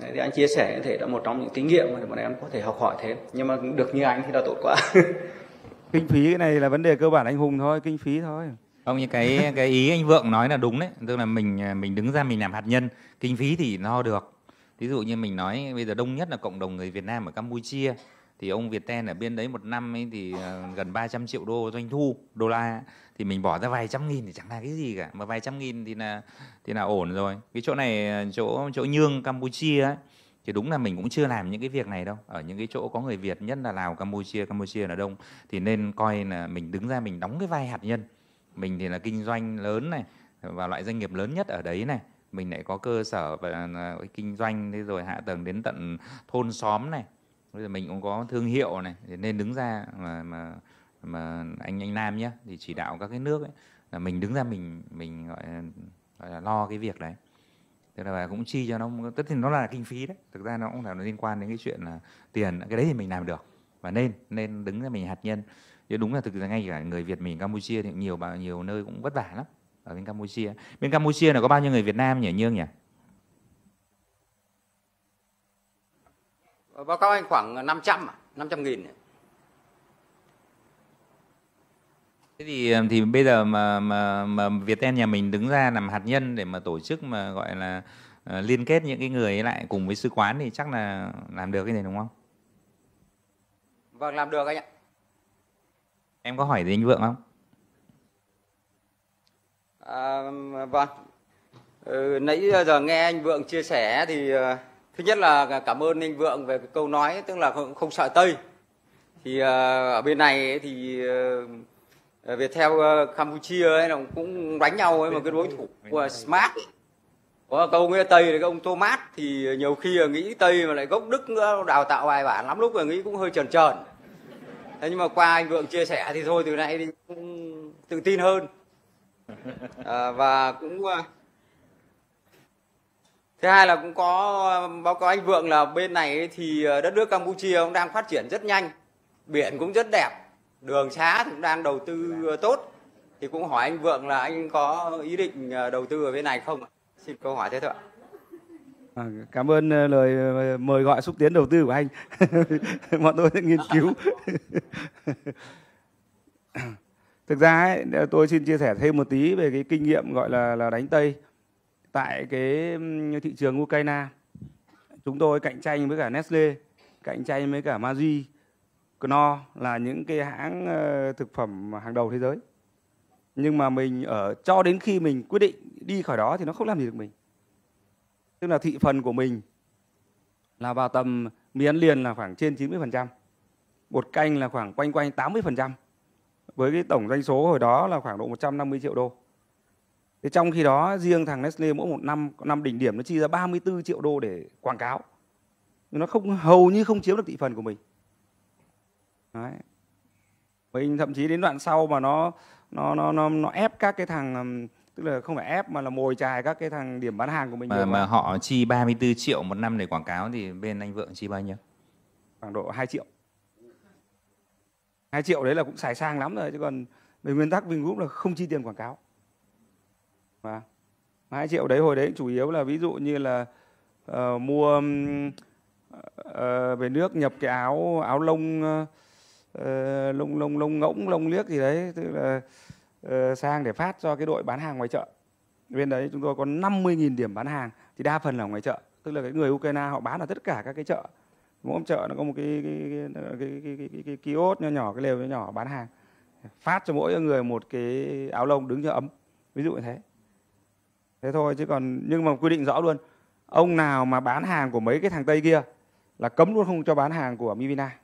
S4: Đấy, thì anh chia sẻ như thể là một trong những kinh nghiệm mà bọn em có thể học hỏi thêm nhưng mà được như anh thì là
S3: tốt quá kinh phí cái này là vấn đề cơ bản anh hùng thôi kinh phí thôi
S4: không như cái
S2: cái ý anh vượng nói là đúng đấy tức là mình mình đứng ra mình làm hạt nhân kinh phí thì no được ví dụ như mình nói bây giờ đông nhất là cộng đồng người việt nam ở campuchia thì ông Viettel ở bên đấy một năm ấy thì ờ, gần 300 triệu đô doanh thu đô la thì mình bỏ ra vài trăm nghìn thì chẳng là cái gì cả mà vài trăm nghìn thì là thì là ổn rồi cái chỗ này ờ, chỗ chỗ nhương Campuchia ấy thì đúng là mình cũng chưa làm những cái việc này đâu ở những cái chỗ có người Việt nhất là Lào Campuchia Campuchia là đông thì nên coi là mình đứng ra mình đóng cái vai hạt nhân mình thì là kinh doanh lớn này và loại doanh nghiệp lớn nhất ở đấy này mình lại có cơ sở và ờ, kinh doanh thế rồi hạ tầng đến tận thôn xóm này bây giờ mình cũng có thương hiệu này nên đứng ra mà mà mà anh anh Nam nhé thì chỉ đạo các cái nước ấy, là mình đứng ra mình mình gọi gọi là lo cái việc đấy tức là cũng chi cho nó tất nhiên nó là kinh phí đấy thực ra nó cũng là nó liên quan đến cái chuyện là tiền cái đấy thì mình làm được và nên nên đứng ra mình hạt nhân chứ đúng là thực ra ngay cả người Việt mình Campuchia thì nhiều nhiều nơi cũng vất vả lắm ở bên Campuchia bên Campuchia là có bao nhiêu người Việt Nam nhỉ Nhương nhỉ
S4: Ờ, báo cáo anh khoảng 500 500 à, nghìn
S2: Thế thì ờ, thì bây giờ mà mà mà Việt Viettel nhà mình đứng ra làm hạt nhân để mà tổ chức mà gọi là uh, liên kết những cái người ấy lại cùng với sứ quán thì chắc là làm được cái này đúng không?
S4: Vâng làm được anh ạ.
S2: Em có hỏi gì anh Vượng không?
S4: À, vâng. Ừ, nãy giờ nghe anh Vượng chia sẻ thì uh thứ nhất là cảm ơn anh vượng về cái câu nói tức là không, không sợ tây thì ờ, ở bên này thì ờ, ờ, Việt theo Campuchia ấy nó cũng đánh nhau với một cái đối thủ của smart có câu nghĩa tây là cái ông Thomas thì nhiều khi là nghĩ tây mà lại gốc đức nữa đào tạo bài bản lắm lúc là nghĩ cũng hơi trần trần thế nhưng mà qua anh vượng chia sẻ thì thôi từ nay thì cũng tự tin hơn à, và cũng Thứ hai là cũng có um, báo cáo anh Vượng là bên này thì ờ, đất nước Campuchia cũng đang phát triển rất nhanh, biển cũng rất đẹp, đường xá cũng đang đầu tư tốt. Thì cũng hỏi anh Vượng là anh có ý định ờ, đầu tư ở bên này không? Xin câu hỏi thế thôi ạ.
S3: À, cảm ơn ờ, lời mời gọi xúc tiến đầu tư của anh. mọi tôi sẽ nghiên cứu. Thực ra ấy, tôi xin chia sẻ thêm một tí về cái kinh nghiệm gọi là là đánh tây tại cái thị trường Ukraine chúng tôi cạnh tranh với cả Nestle cạnh tranh với cả Maggi Knorr là những cái hãng ờ, thực phẩm hàng đầu thế giới nhưng mà mình ở cho đến khi mình quyết định đi khỏi đó thì nó không làm gì được mình tức là thị phần của mình là vào tầm mì ăn liền là khoảng trên 90%, bột canh là khoảng quanh quanh 80%, với cái tổng doanh số hồi đó là khoảng độ 150 triệu đô. Thế trong khi đó riêng thằng Nestle mỗi một năm năm đỉnh điểm nó chi ra 34 triệu đô để quảng cáo. Nhưng nó không hầu như không chiếm được thị phần của mình. Đấy. Mình thậm chí đến đoạn sau mà nó nó nó nó, nó ép các cái thằng tức là không phải ép mà là mồi chài các cái thằng điểm bán hàng của mình. Mà, mà rồi.
S2: họ chi 34 triệu
S3: một năm để quảng cáo thì bên anh Vượng chi bao nhiêu? Khoảng độ 2 triệu. 2 triệu đấy là cũng xài sang lắm rồi chứ còn về nguyên tắc Vingroup là không chi tiền quảng cáo và hai triệu đấy hồi đấy chủ yếu là ví dụ như là uh, mua uh, về nước nhập cái áo áo lông uh, lông lông lông ngỗng lông liếc gì đấy tức là uh, sang để phát cho cái đội bán hàng ngoài chợ bên đấy chúng tôi có 50.000 điểm bán hàng thì đa phần là ngoài chợ tức là cái người Ukraine họ bán ở tất cả các cái chợ mỗi chợ nó có một cái cái cái cái, cái, cái, cái, cái kiosk nho nhỏ cái lều nho nhỏ bán hàng phát cho mỗi người một cái áo lông đứng cho ấm ví dụ như thế thế thôi chứ còn nhưng mà quy định rõ luôn ông nào mà bán hàng của mấy cái thằng tây kia là cấm luôn không cho bán hàng của Mivina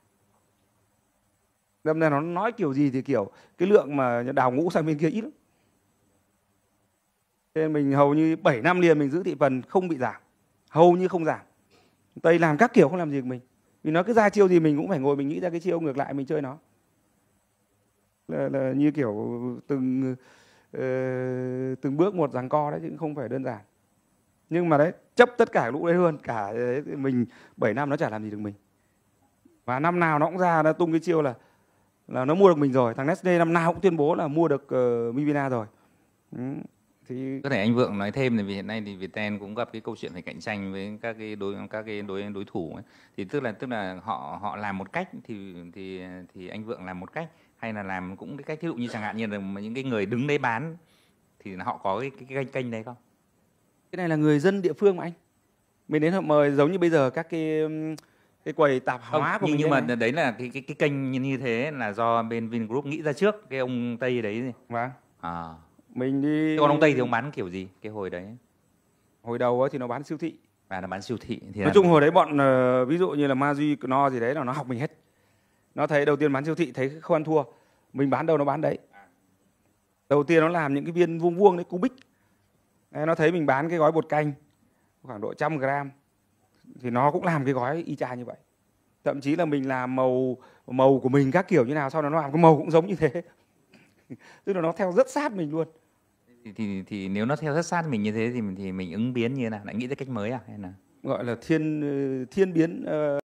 S3: đâm ra nó nói kiểu gì thì kiểu cái lượng mà đào ngũ sang bên kia ít lắm nên mình hầu như 7 năm liền mình giữ thị phần không bị giảm hầu như không giảm tây làm các kiểu không làm gì của mình vì nó cứ ra chiêu gì mình cũng phải ngồi mình nghĩ ra cái chiêu ngược lại mình chơi nó là, là như kiểu từng Ờ, từng bước một giằng co đấy chứ không phải đơn giản nhưng mà đấy chấp tất cả lũ đấy luôn cả mình 7 năm nó chả làm gì được mình và năm nào nó cũng ra nó tung cái chiêu là là nó mua được mình rồi thằng Nestle năm nào cũng tuyên bố là mua được uh, ờ, Mivina rồi ừ. thì có thể anh Vượng
S2: nói thêm là vì hiện nay thì Viettel cũng gặp cái câu chuyện phải cạnh tranh với các cái đối các cái đối đối thủ ấy. thì tức là tức là họ họ làm một cách thì thì thì anh Vượng làm một cách hay là làm cũng cái cách ví dụ như chẳng hạn như là những cái người đứng đấy bán thì họ có cái, cái, cái kênh đấy không
S3: cái này là người dân địa phương mà anh mình đến họ mời giống như bây giờ các cái cái quầy tạp hóa không, của nhưng, mình nhưng mà này.
S2: đấy là cái cái cái kênh như thế là do bên Vingroup nghĩ ra trước cái ông Tây đấy gì vâng à
S3: mình đi còn ông Tây thì ông bán
S2: kiểu gì cái hồi đấy
S3: hồi đầu thì nó bán siêu thị và
S2: nó bán siêu thị thì nói là... chung
S3: hồi đấy bọn ờ, ví dụ như là Maji no gì đấy là nó học mình hết nó thấy đầu tiên bán siêu thị thấy không ăn thua mình bán đâu nó bán đấy đầu tiên nó làm những cái viên vuông vuông đấy cubic nó thấy mình bán cái gói bột canh khoảng độ trăm gram thì nó cũng làm cái gói y chang như vậy thậm chí là mình làm màu màu của mình các kiểu như nào sau đó nó làm cái màu cũng giống như thế tức là nó theo rất sát mình luôn
S2: thì, thì thì nếu nó theo rất sát mình như thế thì thì mình ứng biến như thế nào lại nghĩ ra cách mới à hay là
S3: gọi là thiên thiên biến uh,